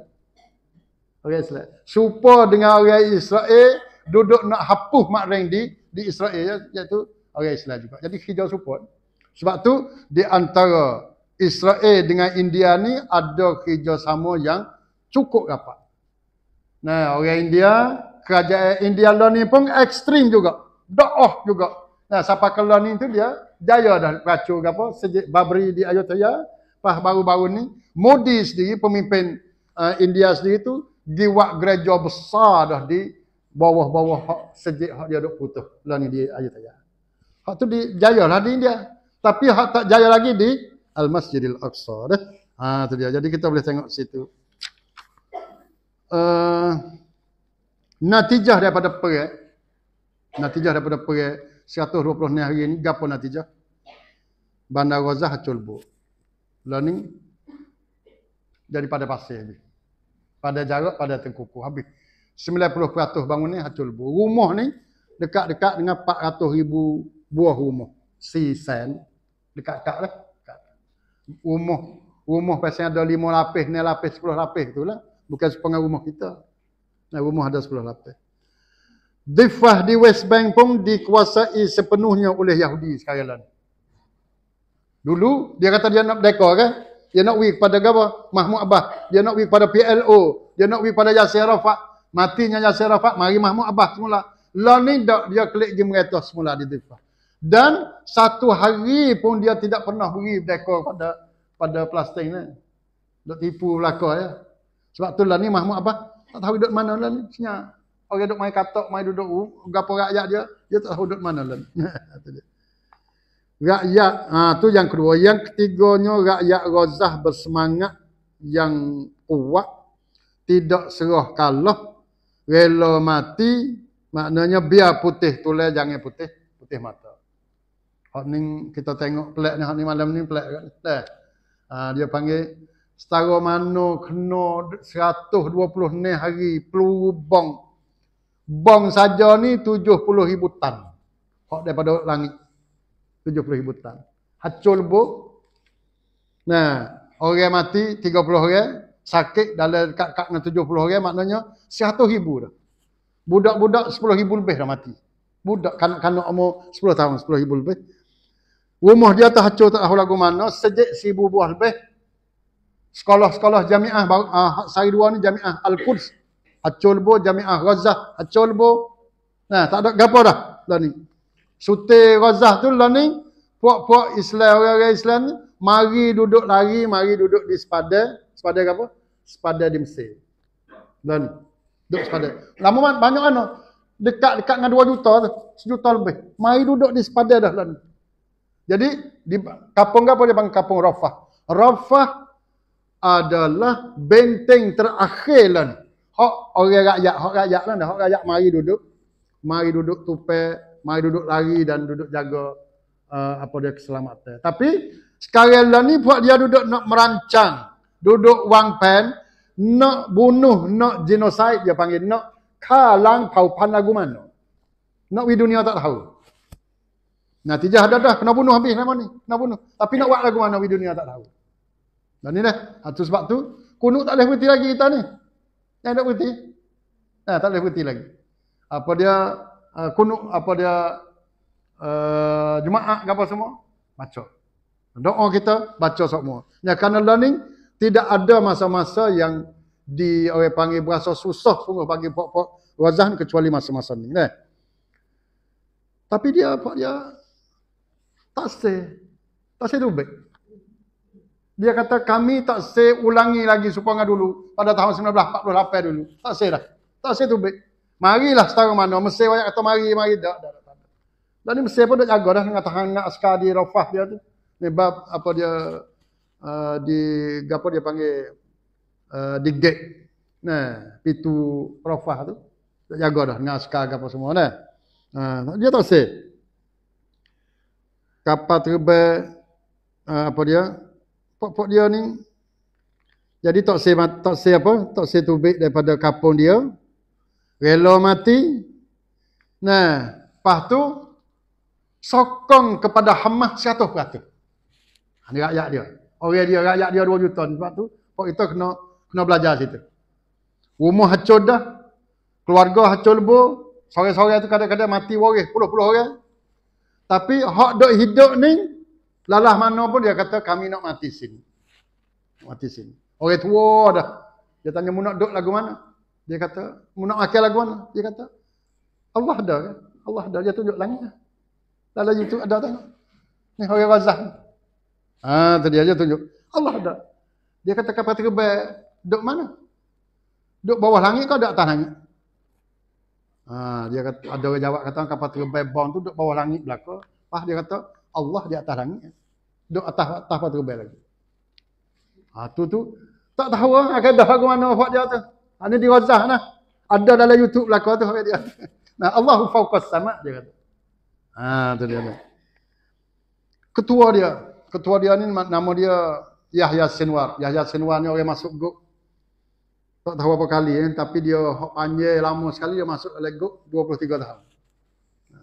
Orang Islam. Supo dengan orang Israel duduk nak hapuh maring di di Israel ya, iaitu orang Islam juga. Jadi hijau support. Sebab tu di antara Israel dengan India ni ada kerjasama yang cukup rapat. Nah, orang India, kerajaan India lah ni pun ekstrim juga. Da'ah juga. Nah, siapa kalau ni tu dia, jaya dah racu ke apa, sejak babri di Ayutthaya, pas baru-baru ni, Modi sendiri, pemimpin uh, India sendiri tu, diwak gereja besar dah di bawah-bawah hak sejak hak dia duk putus. Lah ni di Ayutthaya. Hak tu di, jaya lah di India. Tapi hak tak jaya lagi di Al-Masjidil Aqsa dah. Ha tu dia. Jadi kita boleh tengok situ. Uh, natijah daripada perang natijah daripada perang 120 hari ni gapo natijah? Bandar Gaza hancur bu. Learning daripada pasir ni. Pada jarak pada tengkuku habis. 90% bangun ni hancur bu. Rumah ni dekat-dekat dengan 400,000 buah rumah. Si sen dekat-dekat lah rumah rumah pasal ada lima lapis, enam lapis, sepuluh lapis itulah. Bukan sepengah rumah kita. Nah, rumah ada sepuluh lapis. Difah di West Bank pun dikuasai sepenuhnya oleh Yahudi sekarang lah. Dulu dia kata dia nak merdeka kan? Dia nak pergi pada apa? Mahmud Abbas. Dia nak pergi pada PLO. Dia nak pergi pada Yasser Rafat. Matinya Yasser Rafat, mari Mahmud Abbas semula. Lah ni dia klik pergi merata semula di Difah dan satu hari pun dia tidak pernah beri dekor pada pada plastik ni. Dok tipu belaka ya. Sebab tu lah ni Mahmud apa? Tak tahu duduk mana lah ni. Senyap. Orang duduk main katok, main duduk gapo rakyat dia, dia tak tahu duduk mana lah. [LAUGHS] Itu dia. Rakyat, ha, tu yang kedua. Yang ketiganya, rakyat Rozah bersemangat yang kuat. Tidak serah kalah. Rela mati, maknanya biar putih tulai, jangan putih. Putih mata. Hak ni kita tengok pelak ni hak ni malam ni pelak kan. Uh, dia panggil setara mana kena 120 ni hari peluru bong. Bong saja ni 70 ribu tan. Hak daripada langit. 70 ribu tan. Hacul bu. Nah, orang mati 30 orang sakit dalam kat kat 70 orang maknanya 100 ribu dah. Budak-budak 10 ribu lebih dah mati. Budak kanak-kanak umur 10 tahun 10 ribu lebih Rumah dia tak hancur tak tahu lagu mana. Sejak seribu buah lebih. Sekolah-sekolah jami'ah. Uh, ah, Sari dua ni jami'ah Al-Quds. Hancur lebo jami'ah Razah. Hancur lebo. Nah, tak ada gapa dah. Lah Suti Razah tu lah ni. Puak-puak Islam, orang-orang Islam ni. Mari duduk lari, mari duduk di sepada. Sepada apa? Sepada di Mesir. Dan duduk sepada. Lama banyak kan? Dekat-dekat dengan 2 juta, sejuta lebih. Mari duduk di sepada dah. Dan lah jadi di kapung apa dia panggil kapung Rafah? Rafah adalah benteng terakhir lah. Hak orang rakyat, hak rakyat lah. Hak rakyat mari duduk. Mari duduk tupai, mari duduk lari dan duduk jaga uh, apa dia keselamatan. Tapi sekarang lah ni buat dia duduk nak merancang. Duduk wang pen, nak bunuh, nak genocide dia panggil. Nak kalang pau panaguman. Nak di dunia tak tahu. Natijah ada dah kena bunuh habis nama ni. Kena bunuh. Tapi nak buat lagu mana di dunia tak tahu. Dan ni dah. atas ha, sebab tu kunut tak boleh berhenti lagi kita ni. Yang nak berhenti. Nah, ha, tak boleh berhenti lagi. Apa dia uh, ha, kunut apa dia uh, jemaah apa semua? Baca. Doa kita baca semua. Ya kerana learning tidak ada masa-masa yang di orang panggil berasa susah sungguh bagi pokok-pokok wazan kecuali masa-masa ni. Tapi dia apa dia tak say. Tak say tu baik. Dia kata kami tak say ulangi lagi supaya dulu. Pada tahun 1948 dulu. Tak say dah. Tak say tu baik. Marilah setara mana. Mesir banyak kata mari, mari. Tak, tak, tak. Dan ni Mesir pun dah jaga dah. Dengan tahan askar di Rafah dia tu. Ni bab apa dia. Uh, di gapo dia panggil. Uh, di gate. Nah, pintu Rafah tu. Dah jaga dah dengan askar apa semua. Nah. Uh, dia tak say kapal terbang uh, apa dia pok-pok dia ni jadi tak se tak se apa tak se tubik daripada kapung dia rela mati nah pas tu sokong kepada Hamas 100%. Ha ah, rakyat dia. Orang dia rakyat dia 2 juta sebab tu pok kita kena kena belajar situ. Rumah hancur dah. Keluarga hancur lebur. Sore-sore tu kadang-kadang mati waris puluh-puluh orang. Tapi hak dok hidup ni lalah mana pun dia kata kami nak mati sini. Mati sini. Orang tua dah. Dia tanya mu nak dok lagu mana? Dia kata mu nak makan lagu mana? Dia kata Allah dah kan? Allah dah dia tunjuk langit. Lalah itu ada tak? Ni orang wazah ah ha, tadi aja tunjuk. Allah dah. Dia kata kapal terbang dok mana? Dok bawah langit kau dok atas Ha, dia kata, ada orang jawab kata kapal terbang bang tu duduk bawah langit belaka. Pas dia kata Allah di atas langit. Duduk atas atas kapal terbang lagi. Ha, tu tu tak tahu lah ah, akan dah ke mana wafat dia tu. Ha, ni di Razah lah. Ada dalam YouTube belaka tu. Dia. [LAUGHS] Nah, Allahu fawqas sama dia kata. Ha, tu dia. Tu. Ketua dia. Ketua dia ni nama dia Yahya Sinwar. Yahya Sinwar ni orang masuk grup tak tahu berapa kali eh, tapi dia hok panjang lama sekali dia masuk legok 23 tahun.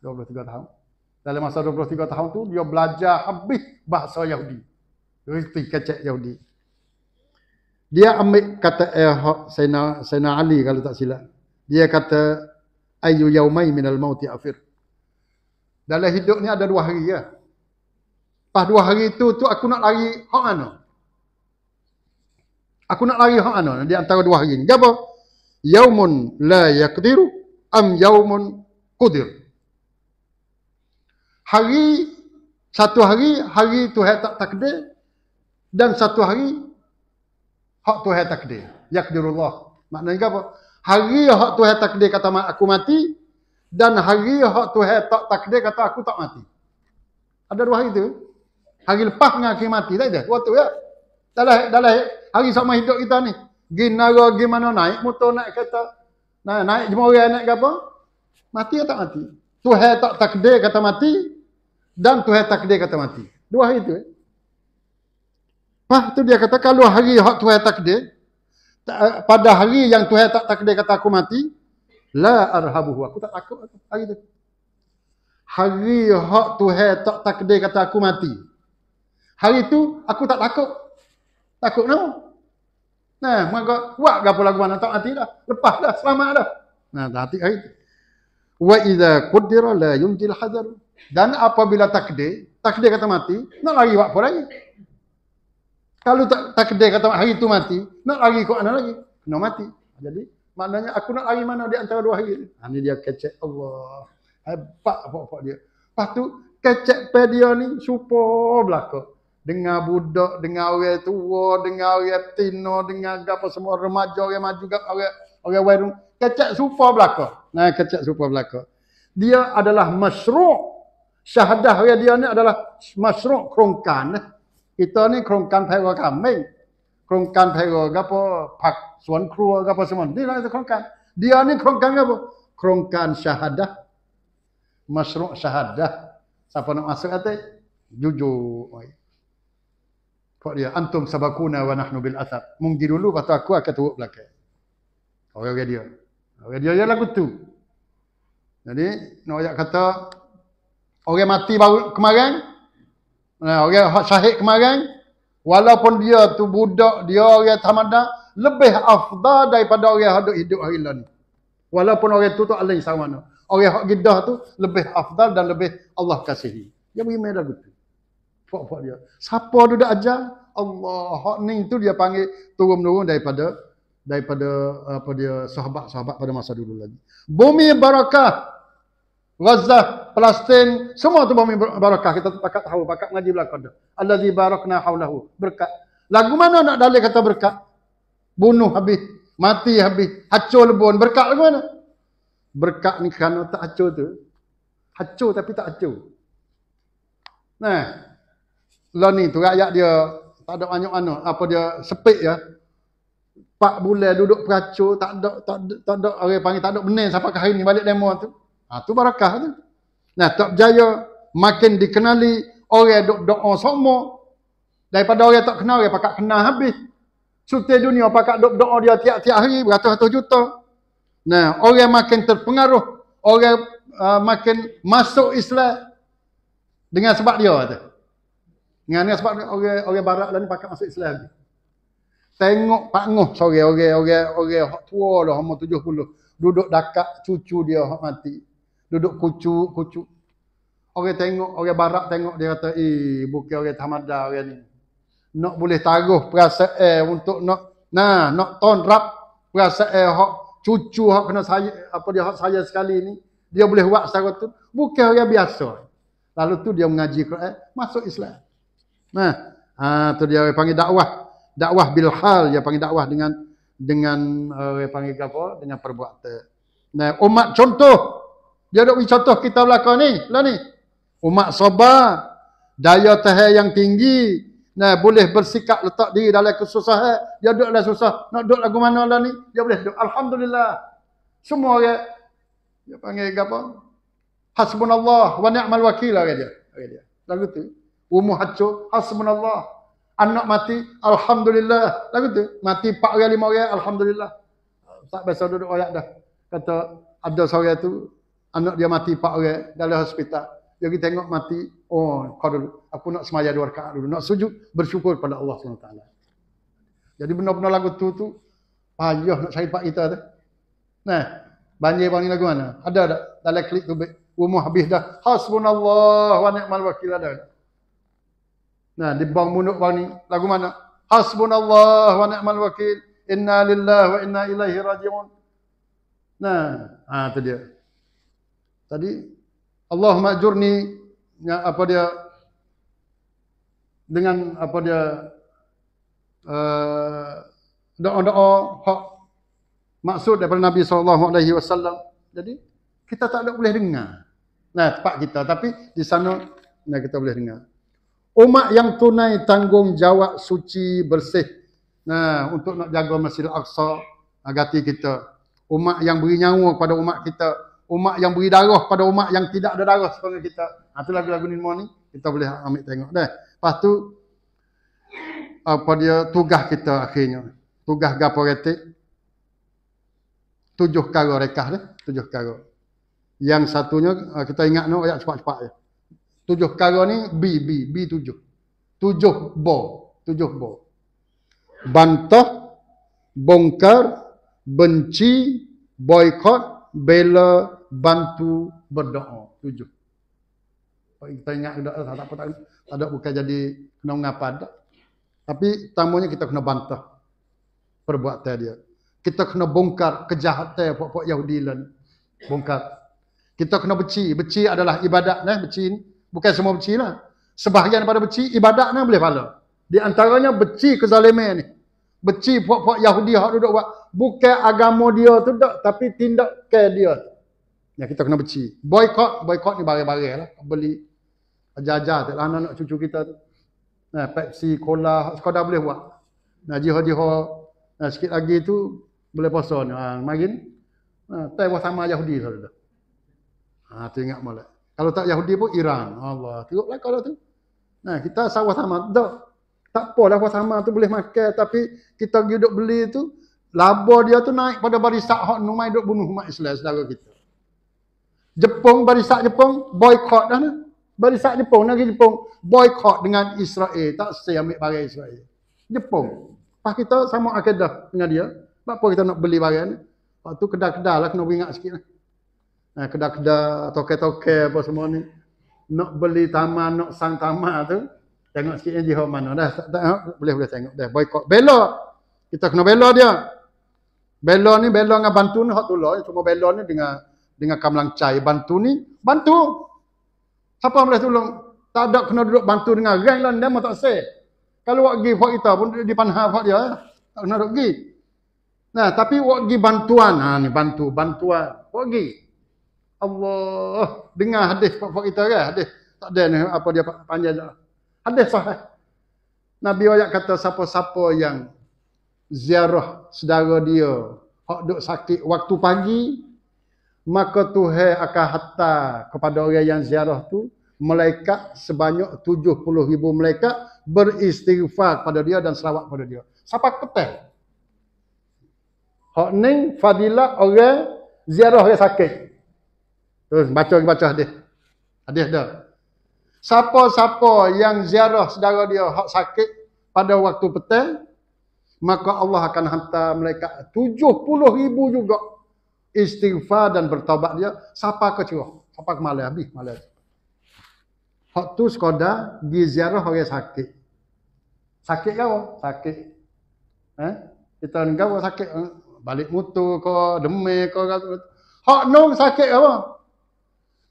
23 tahun. Dalam masa 23 tahun tu dia belajar habis bahasa Yahudi. Dia kecek Yahudi. Dia ambil kata eh, Sayyidina, Sayyidina Ali kalau tak silap. Dia kata ayu yaumai minal mauti afir. Dalam hidup ni ada dua hari ya. Pas dua hari tu tu aku nak lari hok mana? Aku nak lari hak ana di antara dua hari ni. Apa? Yaumun la yaqdiru am yaumun qadir. Hari satu hari hari Tuhan tak takdir dan satu hari hak Tuhan takdir. Yaqdirullah. Maknanya apa? Hari hak Tuhan takdir kata aku mati dan hari hak Tuhan tak takdir kata aku tak mati. Ada dua hari tu. Hari lepas dengan hari mati. Tak ada. Waktu ya. Dalam dalam hari sama hidup kita ni. Pergi gimana naik motor, naik kereta. Naik, naik jemurah, naik ke apa. Mati atau tak mati? Tuhan tak takde kata mati. Dan Tuhan takde kata mati. Dua hari tu. Eh? Pah, tu dia kata, kalau hari yang Tuhan takde, eh, pada hari yang Tuhan tak takde kata aku mati, la arhabuhu. Aku tak takut. Aku. Hari tu. Hari yang Tuhan tak takde kata aku mati. Hari tu, aku tak takut. Takut no? Nah, maka buat gapo lagu mana tak hati dah. Lepas dah, selamat dah. Nah, dah hati hari. Wa idza qaddara la yumtil hadar. Dan apabila takdir, takdir kata mati, nak lari buat apa lagi? Kalau tak takdir kata hari itu mati, nak lari ke mana lagi? Kena mati. Jadi, maknanya aku nak lari mana di antara dua hari ini? Ha, ini dia kecek Allah. Hebat apa-apa dia. Lepas tu, kecek pedia ni, super belakang dengan budak, dengan orang tua, dengan orang tino, dengan apa semua remaja orang maju gap orang orang warung. Kecak supa belaka. Nah, kecak supa belaka. Dia adalah masyru' syahadah orang dia ni adalah masyru' kerongkan. Kita ni kerongkan pera kambing. Kerongkan pera apa? Pak suan kru, apa semua. Ni lah itu kerongkan. Dia ni kerongkan apa? Kerongkan syahadah. Masyru' syahadah. Siapa nak masuk kata? Jujur dia antum sabakuna wa nahnu bil athar. Mung dulu patu aku akan turun belakang. Orang-orang dia. Orang dia dia ialah tu. Jadi, nak ayat kata orang mati baru kemarin, eh, orang syahid kemarin, walaupun dia tu budak, dia orang tamadda lebih afdal daripada orang hidup hidup hari ini. Walaupun orang tu tu alai sama Orang hak gedah tu lebih afdal dan lebih Allah kasihi. Dia bagi mereka kutu. Bapak dia. Siapa tu dia ajar? Allah. Hak ni tu dia panggil turun-menurun daripada daripada apa dia sahabat-sahabat pada masa dulu lagi. Bumi barakah. Gaza, Palestin, semua tu bumi barakah. Kita pakat tahu, pakat ngaji belakang dah. Allazi barakna haulahu. Berkat. Lagu mana nak dalil kata berkat? Bunuh habis, mati habis, hancur lebon. Berkat lagu mana? Berkat ni kerana tak hancur tu. Hancur tapi tak hancur. Nah, lah ni tu rakyat dia tak ada banyak anu apa dia sepik ya. Pak bulan duduk peracur tak ada tak ada, tak ada orang panggil tak ada benar siapa hari ni balik demo tu. Ha tu barakah tu. Nah, tak berjaya makin dikenali orang dok doa semua daripada orang tak kenal orang pakak kenal habis. Sultan dunia pakak dok doa dia tiap-tiap hari beratus-ratus juta. Nah, orang makin terpengaruh, orang uh, makin masuk Islam dengan sebab dia tu. Dengan ni sebab orang orang barat lah ni pakai masuk Islam. Tengok Pak Ngoh sore orang orang orang tua dah umur 70 duduk dakak cucu dia hak mati. Duduk kucu kucu. Orang tengok orang barat tengok dia kata, "Eh, bukan orang Tamada orang ni." Nak boleh taruh perasaan eh, untuk nak nah nak ton rap, perasaan eh, hak cucu hak kena saya apa dia hak saya sekali ni dia boleh buat secara bukan orang biasa lalu tu dia mengaji Quran masuk Islam Nah, ha, tu dia orang panggil dakwah. Dakwah bil hal dia panggil dakwah dengan dengan orang uh, eh, panggil apa? Dengan perbuatan. Nah, umat contoh. Dia ada contoh kita belakang ni, lah ni. Umat sabar, daya tahan yang tinggi. Nah, boleh bersikap letak diri dalam kesusahan. Dia duduk dalam susah. Nak duduk lagu mana lah ni? Dia boleh duduk. Alhamdulillah. Semua orang. Dia panggil apa? Hasbunallah wa ni'mal wakil orang lah dia. Orang dia. Lagu tu. Umur hancur, hasbunallah. Anak mati, alhamdulillah. Lagu tu, mati 4 orang 5 orang, alhamdulillah. Tak biasa duduk ayat dah. Kata ada seorang tu anak dia mati 4 orang dalam hospital. Dia pergi tengok mati, oh kau dulu. Aku nak semaya dua rakaat dulu. Nak sujud, bersyukur pada Allah SWT. Jadi benar-benar lagu tu tu, payah nak cari pak kita tu. Nah, banjir bangun lagu mana? Ada tak? Dalam klik tu, umuh habis dah. Hasbunallah wa ni'mal wakil ada. Tak? Nah, dibang munuk bang ni. Lagu mana? Hasbunallah wa ni'mal wakil. Inna lillah wa inna ilaihi rajiun. Nah, ah tu dia. Tadi Allahumma ajurni ya, apa dia dengan apa dia eh, doa-doa uh, hak maksud daripada Nabi saw. Jadi kita tak ada boleh dengar. Nah, tempat kita tapi di sana nah, kita boleh dengar umat yang tunai tanggungjawab suci bersih nah untuk nak jaga Masjidil Aqsa agati kita umat yang beri nyawa kepada umat kita umat yang beri darah pada umat yang tidak ada darah sepanjang kita itu ha, lagu-lagu ni ni kita boleh ambil tengok dah lepas tu apa dia tugas kita akhirnya tugas gaporetik tujuh kara rekah dah tujuh kara yang satunya eh, kita ingat ni ayat cepat-cepat je -cepat, ya. Tujuh kara ni B, B, B tujuh. Tujuh bo, tujuh bo. Bantah, bongkar, benci, boykot, bela, bantu, berdoa. Tujuh. Kita ingat tak apa, tak apa, tak ada bukan jadi kena mengapa ada. Tapi tamunya kita kena bantah perbuatan dia. Kita kena bongkar kejahatan puak-puak Yahudi lain. Bongkar. Kita kena beci. Beci adalah ibadat. Nah, beci ni. Bukan semua beci lah. Sebahagian daripada beci, ibadat ni boleh pahala. Di antaranya beci kezalimah ni. Beci puak-puak Yahudi yang duduk buat. Bukan agama dia tu tak, tapi tindak ke dia. Ya kita kena beci. Boykot, boykot ni bare-bare lah. Beli jajah tak lah anak cucu kita tu. Eh, Pepsi, cola, sekadar boleh buat. Nah, jiho-jiho nah, sikit lagi tu boleh puasa ni. Ha, mari ni. Ha, sama Yahudi tu. Lah ha, ah, tu ingat boleh. Kalau tak Yahudi pun Iran. Allah, tengoklah kalau tu. Nah, kita sawah sama. Tak, tak apa sawah sama tu boleh makan. Tapi kita pergi duduk beli tu, laba dia tu naik pada barisak hak numai duduk bunuh umat Islam saudara kita. Jepung, barisak Jepung, boycott dah lah. Barisak Jepung, negeri Jepung, boycott dengan Israel. Tak saya ambil barang Israel. Jepung. Lepas kita sama akidah dengan dia. Sebab apa kita nak beli barang ni? Lepas tu kedal-kedal lah kena beringat sikit lah. Nah, keda toke-toke apa semua ni. Nak beli taman, nak sang taman tu. Tengok sikit di hok mana. Dah, tak, tak, ah, boleh boleh tengok. Dah, boikot. Bela. Kita kena bela dia. Bela ni, bela dengan bantu ni, hok tu lah. Cuma bela ni dengan dengan kamlang cai bantu ni bantu siapa boleh tolong tak ada kena duduk bantu dengan gang lah dia tak say kalau awak gi buat kita pun di panha buat dia eh. tak kena duduk pergi nah tapi awak gi bantuan ha ni bantu bantuan awak gi. Allah dengar hadis pak-pak kita kan hadis tak ada ni apa dia panjang dah. Hadis sahih. Nabi ayat kata siapa-siapa yang ziarah saudara dia hak duk sakit waktu pagi maka Tuhan akan hatta kepada orang yang ziarah tu malaikat sebanyak 70,000 malaikat beristighfar pada dia dan selawat pada dia. Siapa ketel? Hak ni fadilah orang ziarah orang sakit. Terus baca lagi baca hadis. Hadis dah. Siapa-siapa yang ziarah saudara dia hak sakit pada waktu petang, maka Allah akan hantar mereka 70 ribu juga istighfar dan bertobat dia. Siapa ke curah? Siapa ke malah? Habis malah. Hak tu sekadar pergi ziarah orang sakit. Sakit ke apa? Sakit. Eh? Kita nak sakit. Eh? Balik mutu kau demik kau. Hak nong sakit ke apa?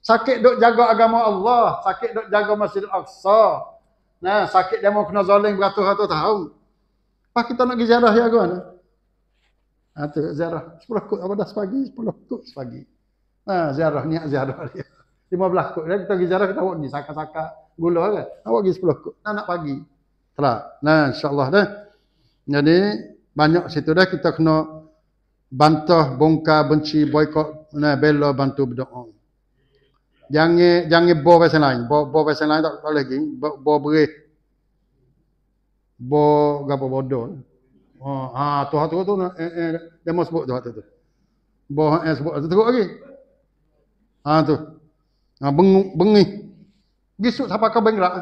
Sakit duk jaga agama Allah. Sakit duk jaga Masjid Al-Aqsa. Nah, sakit dia mau kena zolim beratus-ratus tahun. Apa kita nak pergi ziarah ya kan? Ha, tu, ziarah. Sepuluh kot apa dah sepagi? Sepuluh kot sepagi. Nah, ha, ziarah, niat ziarah dia. Lima belah kot. Kita pergi ziarah, kita buat ni. Saka-saka, gula kan? Kita pergi sepuluh kot. Nah, nak pagi. Terak. Nah, insyaAllah dah. Jadi, banyak situ dah kita kena bantah, bongkar, benci, boykot, nah, bela, bantu, berdoa jangan jangan bo pasal lain bo bo pasal lain tak tak lagi bo bo beri bo gapo bodoh oh, ha ha tu ha tu tu eh, eh demo sebut tu ha tu bo ha eh, sebut tu teruk lagi ha tu ha beng bengi gisuk siapa ke bengrak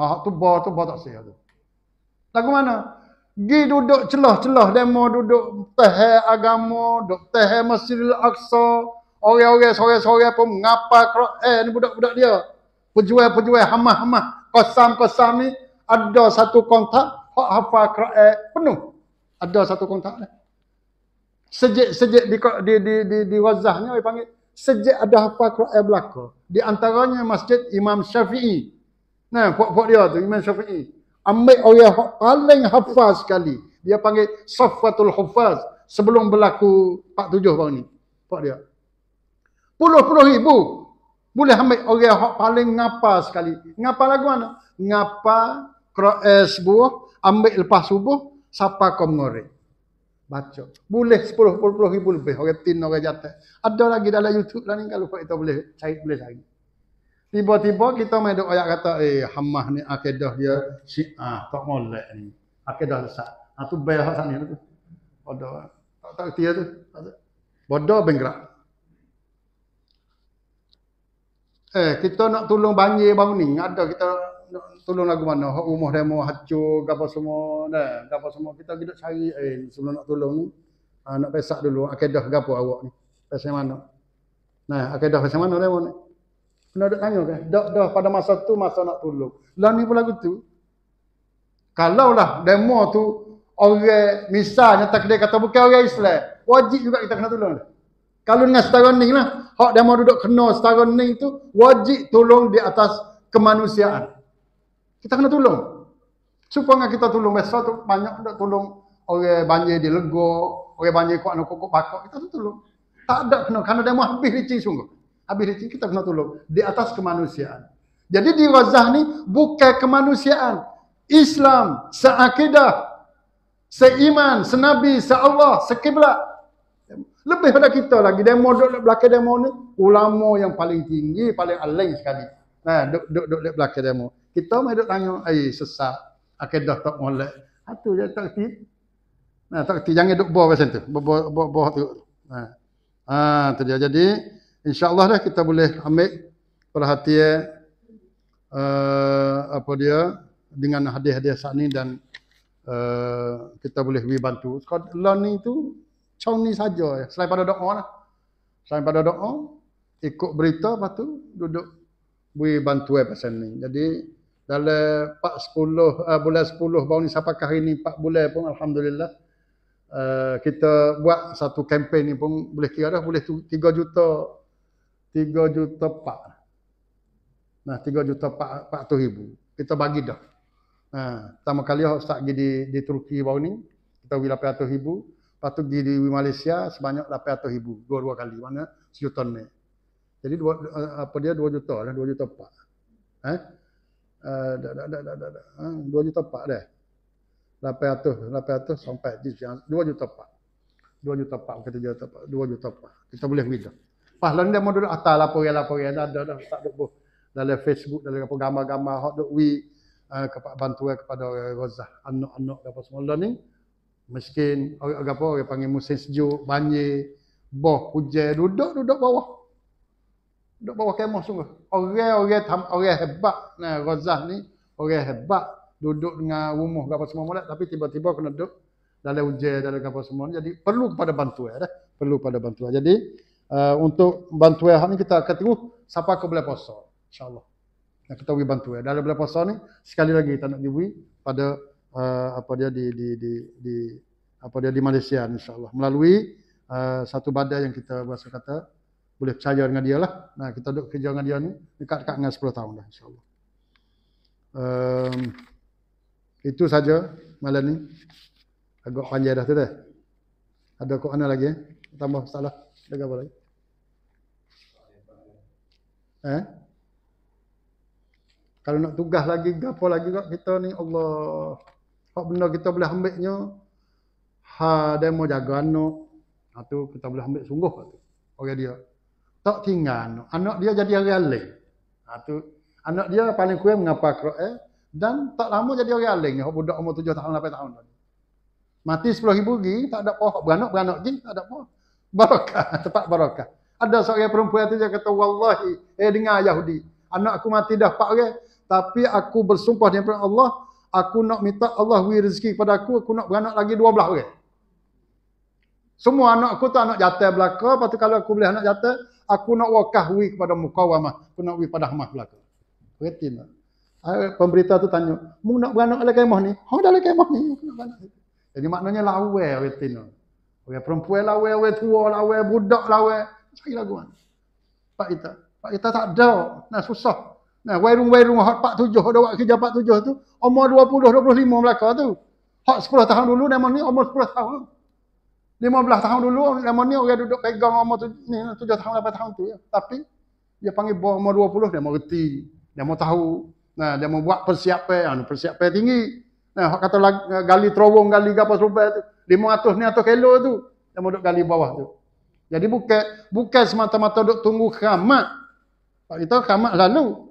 ha tu bo tu bo tak sih tu lagu mana gi duduk celah-celah demo duduk teh agama duduk teh masjidil aqsa Orang-orang sore-sore pun mengapa Eh, ni budak-budak dia. Pejual-pejual hamah-hamah. Kosam-kosam ni ada satu kontak. Hak hafal Eh, penuh. Ada satu kontak ni. Sejik-sejik di, di, di, di, di wazahnya dia panggil. Sejik ada hafal Kro'el belakang. Di antaranya masjid Imam Syafi'i. Nah, pokok dia tu Imam Syafi'i. Ambil orang yang paling hafal sekali. Dia panggil Safatul Hufaz. Sebelum berlaku 47 baru ni. Pak dia. Puluh-puluh ribu. Boleh ambil orang yang paling ngapa sekali. Ngapa lagu mana? Ngapa kera subuh, ambil lepas subuh, siapa kau mengorek? Baca. Boleh sepuluh puluh ribu lebih. Orang tin, orang jatuh. Ada lagi dalam YouTube lah ni. Kalau kita boleh cari, boleh cari. Tiba-tiba kita main doa ayat kata, eh hamah ni akidah dia syiah. Tak boleh ni. Akidah sesat. Ha tu bayar sana lah tu. Bodoh. Tak tahu dia tu. Bodoh bengkrak. Eh, kita nak tolong banjir baru ni. Ada kita nak tolong lagu mana. Rumah demo hancur, apa semua. Nah, apa semua. Kita kita cari eh, sebelum nak tolong ni. Ha, nak pesak dulu. Akedah ke apa awak ni. Pesak mana. Nah, akedah pesak mana demo ni. Kena duduk tanya ke? Kan? Dah, dah pada masa tu masa nak tolong. Lah ni pun lagu tu. Kalaulah demo tu orang misalnya tak kena kata bukan orang Islam. Wajib juga kita kena tolong. Dia. Kalau dengan setara ni lah. Hak dia mau duduk kena setara ni tu. Wajib tolong di atas kemanusiaan. Kita kena tolong. Supaya kita tolong. Biasa tu banyak nak tolong. Orang banjir di lego. Orang banjir kuat nak kukuk bakok. Kita tu tolong. Tak ada kena. Kerana dia mau habis licin sungguh. Habis licin kita kena tolong. Di atas kemanusiaan. Jadi di razah ni bukan kemanusiaan. Islam, seakidah, seiman, senabi, seallah, sekiblat. Lebih pada kita lagi. Demo duduk dekat belakang demo ni. Ulama yang paling tinggi, paling aling sekali. Nah, ha, dok dok dok duduk dekat belakang demo. Kita mai duduk tanya, sesak akhir dah tak molek. Atu ha, je tak kerti. Nah, ha, tak kerti. Jangan duduk bawah macam tu. Bawah tu. Ha. tu dia. Jadi, insyaAllah dah kita boleh ambil perhatian uh, apa dia dengan hadiah-hadiah saat ni dan uh, kita boleh bantu. Sekolah ni tu macam ni saja ya. selain pada doa lah. Selain pada doa, ikut berita lepas tu duduk beri bantuan pasal ni. Jadi dalam 4 10 uh, bulan 10 baru ni sampai hari ni 4 bulan pun alhamdulillah uh, kita buat satu kempen ni pun boleh kira dah boleh 3 juta 3 juta pak. Nah 3 juta pak tu ribu. Kita bagi dah. Nah, pertama kali Ustaz pergi di, di Turki baru ni. Kita beri 800 ribu. Lepas tu pergi di Malaysia sebanyak 800 ribu. Dua-dua kali. Mana sejuta ni. Jadi dua, eh, apa dia? Dua juta lah. Dua juta empat. Eh? eh dah, dah, dah, dah, dah. Eh, dua juta empat dah. 800, 800 sampai di sini. Dua juta empat. Dua juta empat. Kita jual juta empat. Dua juta empat. Kita boleh beli Pahlawan dia mau duduk atas laporan-laporan. Dah, ada dah. Tak duduk pun. Dalam Facebook, dalam apa gambar-gambar. Hot duduk kepada bantuan kepada Rozah. Anak-anak dapat semua. Learning miskin, orang apa orang panggil musim sejuk, banjir, boh hujan duduk duduk bawah. Duduk bawah kemah sungguh. Orang-orang tam orang hebat nah Razah ni, orang hebat duduk dengan rumah apa semua molek tapi tiba-tiba kena duduk dalam hujan dalam apa semua ni. Jadi perlu kepada bantuan dah. Eh. Perlu kepada bantuan. Jadi uh, untuk bantuan hak ni kita akan tunggu siapa ke boleh puasa. Insya-Allah. kita bagi bantuan. Dalam bulan puasa ni sekali lagi kita nak diberi pada uh, apa dia di, di, di, di apa dia di Malaysia insyaallah melalui uh, satu badan yang kita bahasa kata boleh percaya dengan dia lah. Nah, kita duduk kerja dengan dia ni dekat-dekat dengan 10 tahun dah insyaallah. Um, itu saja malam ni. Agak panjang dah tu dah. Ada kok mana lagi eh? Tambah salah. Ada apa lagi? Eh? Kalau nak tugas lagi, gapo lagi kok kita ni Allah. Apa benda kita boleh ambilnya? Ha, dia mau jaga anak. Ha, tu kita boleh ambil sungguh. Tu. Okay dia. Tak tinggal anak. Anak dia jadi orang lain. Ha, tu. Anak dia paling kurang mengapa kerok eh. Dan tak lama jadi orang lain. Yang budak umur tujuh tahun, lapan tahun. Mati sepuluh ribu lagi, tak ada pohon. Beranak, beranak je, tak ada pohon. [LAUGHS] Barakah, tepat barakah. Ada seorang perempuan tu dia kata, Wallahi, eh dengar Yahudi. Anak aku mati dah empat orang. Tapi aku bersumpah dengan Allah, aku nak minta Allah beri rezeki kepada aku, aku nak beranak lagi 12 orang. Semua anak aku tak nak jatah belaka, lepas tu kalau aku boleh anak jatah, aku nak wakah wi kepada mukawamah, aku nak wi pada hamah belaka. Berarti tak? Ah, pemberita tu tanya, mu nak beranak ala kemah ni? Ha dalam kemah ni aku nak beranak. Jadi maknanya lawe berarti tu. Orang perempuan lawe, orang tua lawe, budak lawe, cari laguan. Pak kita, pak kita tak ada, nak susah. Nah, wairung-wairung hak Pak tujuh, ada buat kerja 47 tujuh tu, umur 20, 25 belaka tu. hak 10 tahun dulu, namun ni umur 10 tahun. 15 tahun dulu, namun ni orang duduk pegang umur tu, ni, 7 tahun, 8 tahun tu. Ya. Tapi, dia panggil bawah umur 20, dia mau reti, dia mau tahu. Nah, dia mau buat persiapan, persiapan tinggi. Nah, hot kata eh, gali terowong, gali gapa serupa tu. 500 ni atau kilo tu, dia mau duduk gali bawah tu. Jadi bukan bukan semata-mata duduk tunggu kiamat. Sebab kita kiamat lalu.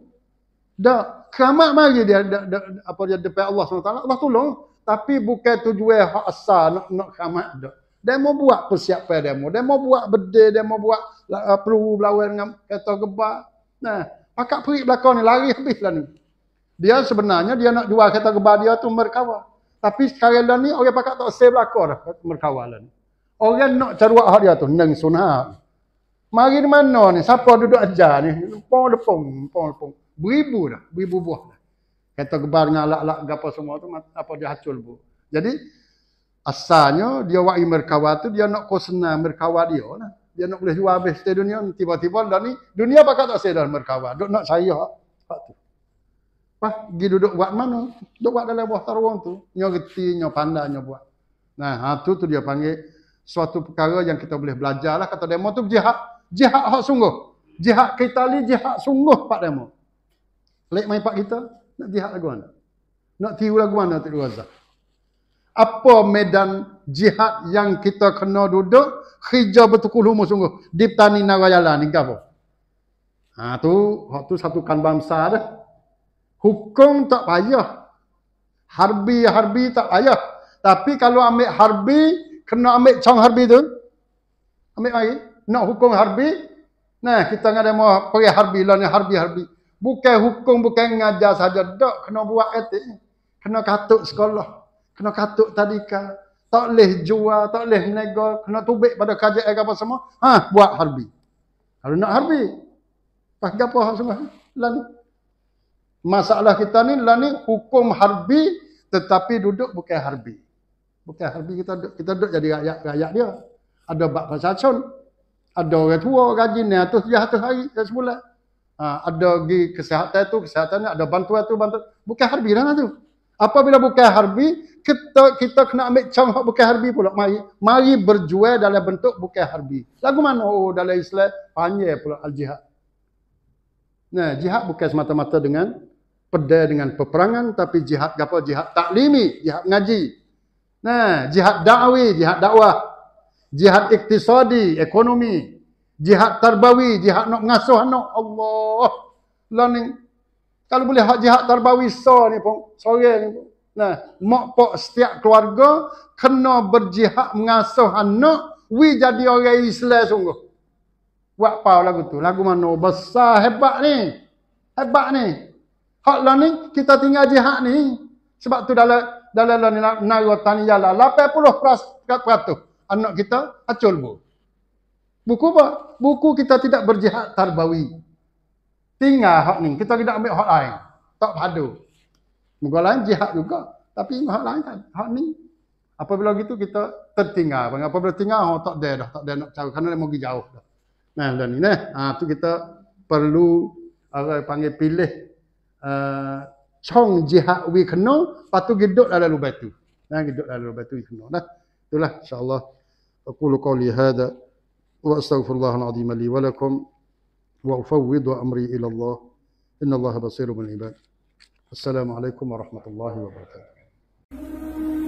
Dah kiamat mari dia da, da, apa dia depan Allah SWT. Allah tolong. Tapi bukan tujuan hak asal nak, nak kamak. dah. Dia mau buat persiapan dia mau. Dia mau buat bedil, dia mau buat uh, peluru berlawan dengan kereta gebar. Nah, pakak perik belakang ni lari habislah ni. Dia sebenarnya dia nak jual kereta gebar dia tu merkawal. Tapi sekarang dah ni orang pakak tak save belakang dah merkawal dah ni. Orang nak caruak hak dia tu neng sunah. Mari mana ni? Siapa duduk ajar ni? Pong lepong, pong lepong. Pong, pong beribu dah, beribu buah dah. Kata gebar dengan alat-alat gapo semua tu apa dia hacul bu. Jadi asalnya dia wa'i merkawa tu dia nak kosna merkawa dia lah. Dia nak boleh jual habis setiap dunia tiba-tiba dan ni dunia pakat tak sedar merkawa. Dok nak saya hak tu. Pak gi duduk buat mana? Duduk buat dalam buah tarung tu. Nyo geti, nyo pandanya buat. Nah, ha tu tu dia panggil suatu perkara yang kita boleh belajar lah kata demo tu jihad. Jihad hak sungguh. Jihad kita ni jihad sungguh pak demo. Lek main pak kita, nak jihad lagu mana? Nak tiru lagu mana Tuk Razak? Apa medan jihad yang kita kena duduk, hijau bertukul humus sungguh. Di petani narayala ni, apa? Ha, tu, tu satu kanban besar dah. Hukum tak payah. Harbi-harbi tak payah. Tapi kalau ambil harbi, kena ambil cong harbi tu. Ambil lagi. Nak hukum harbi, nah kita ada mau pergi harbi lah ni harbi-harbi. Bukan hukum, bukan ngajar saja. Tak kena buat etik. Kena katuk sekolah. Kena katuk tadika. Tak boleh jual, tak boleh nego. Kena tubik pada kajak air apa semua. Ha, buat harbi. Kalau nak harbi. Pas apa semua. Lani. Masalah kita ni, lani hukum harbi. Tetapi duduk bukan harbi. Bukan harbi kita duduk. Kita duduk jadi rakyat-rakyat dia. Ada bak pasacun. Ada orang tua, gaji ni. Atau sejahat hari, sebulan. Ha, ada gi kesihatan tu kesihatan ada bantuan tu bantuan bukan harbi lah tu apabila bukan harbi kita kita kena ambil cang bukan harbi pula mari mari berjuang dalam bentuk bukan harbi lagu mana oh dalam Islam panjang pula al jihad nah jihad bukan semata-mata dengan pedai dengan peperangan tapi jihad apa jihad taklimi jihad ngaji nah jihad dakwah jihad dakwah jihad iktisadi ekonomi jihad tarbawi, jihad nak mengasuh anak. Allah. Lah kalau boleh hak jihad tarbawi so ni pun sore ni pun. Nah, mak pak setiap keluarga kena berjihad mengasuh anak wi jadi orang Islam sungguh. Buat apa lagu tu? Lagu mana besar hebat ni. Hebat ni. Hak lah kita tinggal jihad ni. Sebab tu dalam dalam lah ni nak nak tani jalan 80% anak kita acul bu. Buku apa? Buku kita tidak berjihad tarbawi. Tinggal hak ni. Kita tidak ambil hak lain. Tak padu. Mungkin lain jihad juga. Tapi hak lain kan. Hak ni. Apabila gitu kita tertinggal. Apabila tinggal, oh, tak ada dah. Tak ada nak cari. Kerana dia pergi jauh dah. Nah, dan ni. Nah. Ha, kita perlu apa panggil pilih uh, cong jihad we kena. Lepas tu geduk dalam lubat tu. Nah, geduk dalam lubat tu we kena. Nah. Itulah insyaAllah. Aku lukau lihada. وأستغفر الله العظيم لي ولكم وأفوض أمري إلى الله إن الله بصير بالعباد السلام عليكم ورحمة الله وبركاته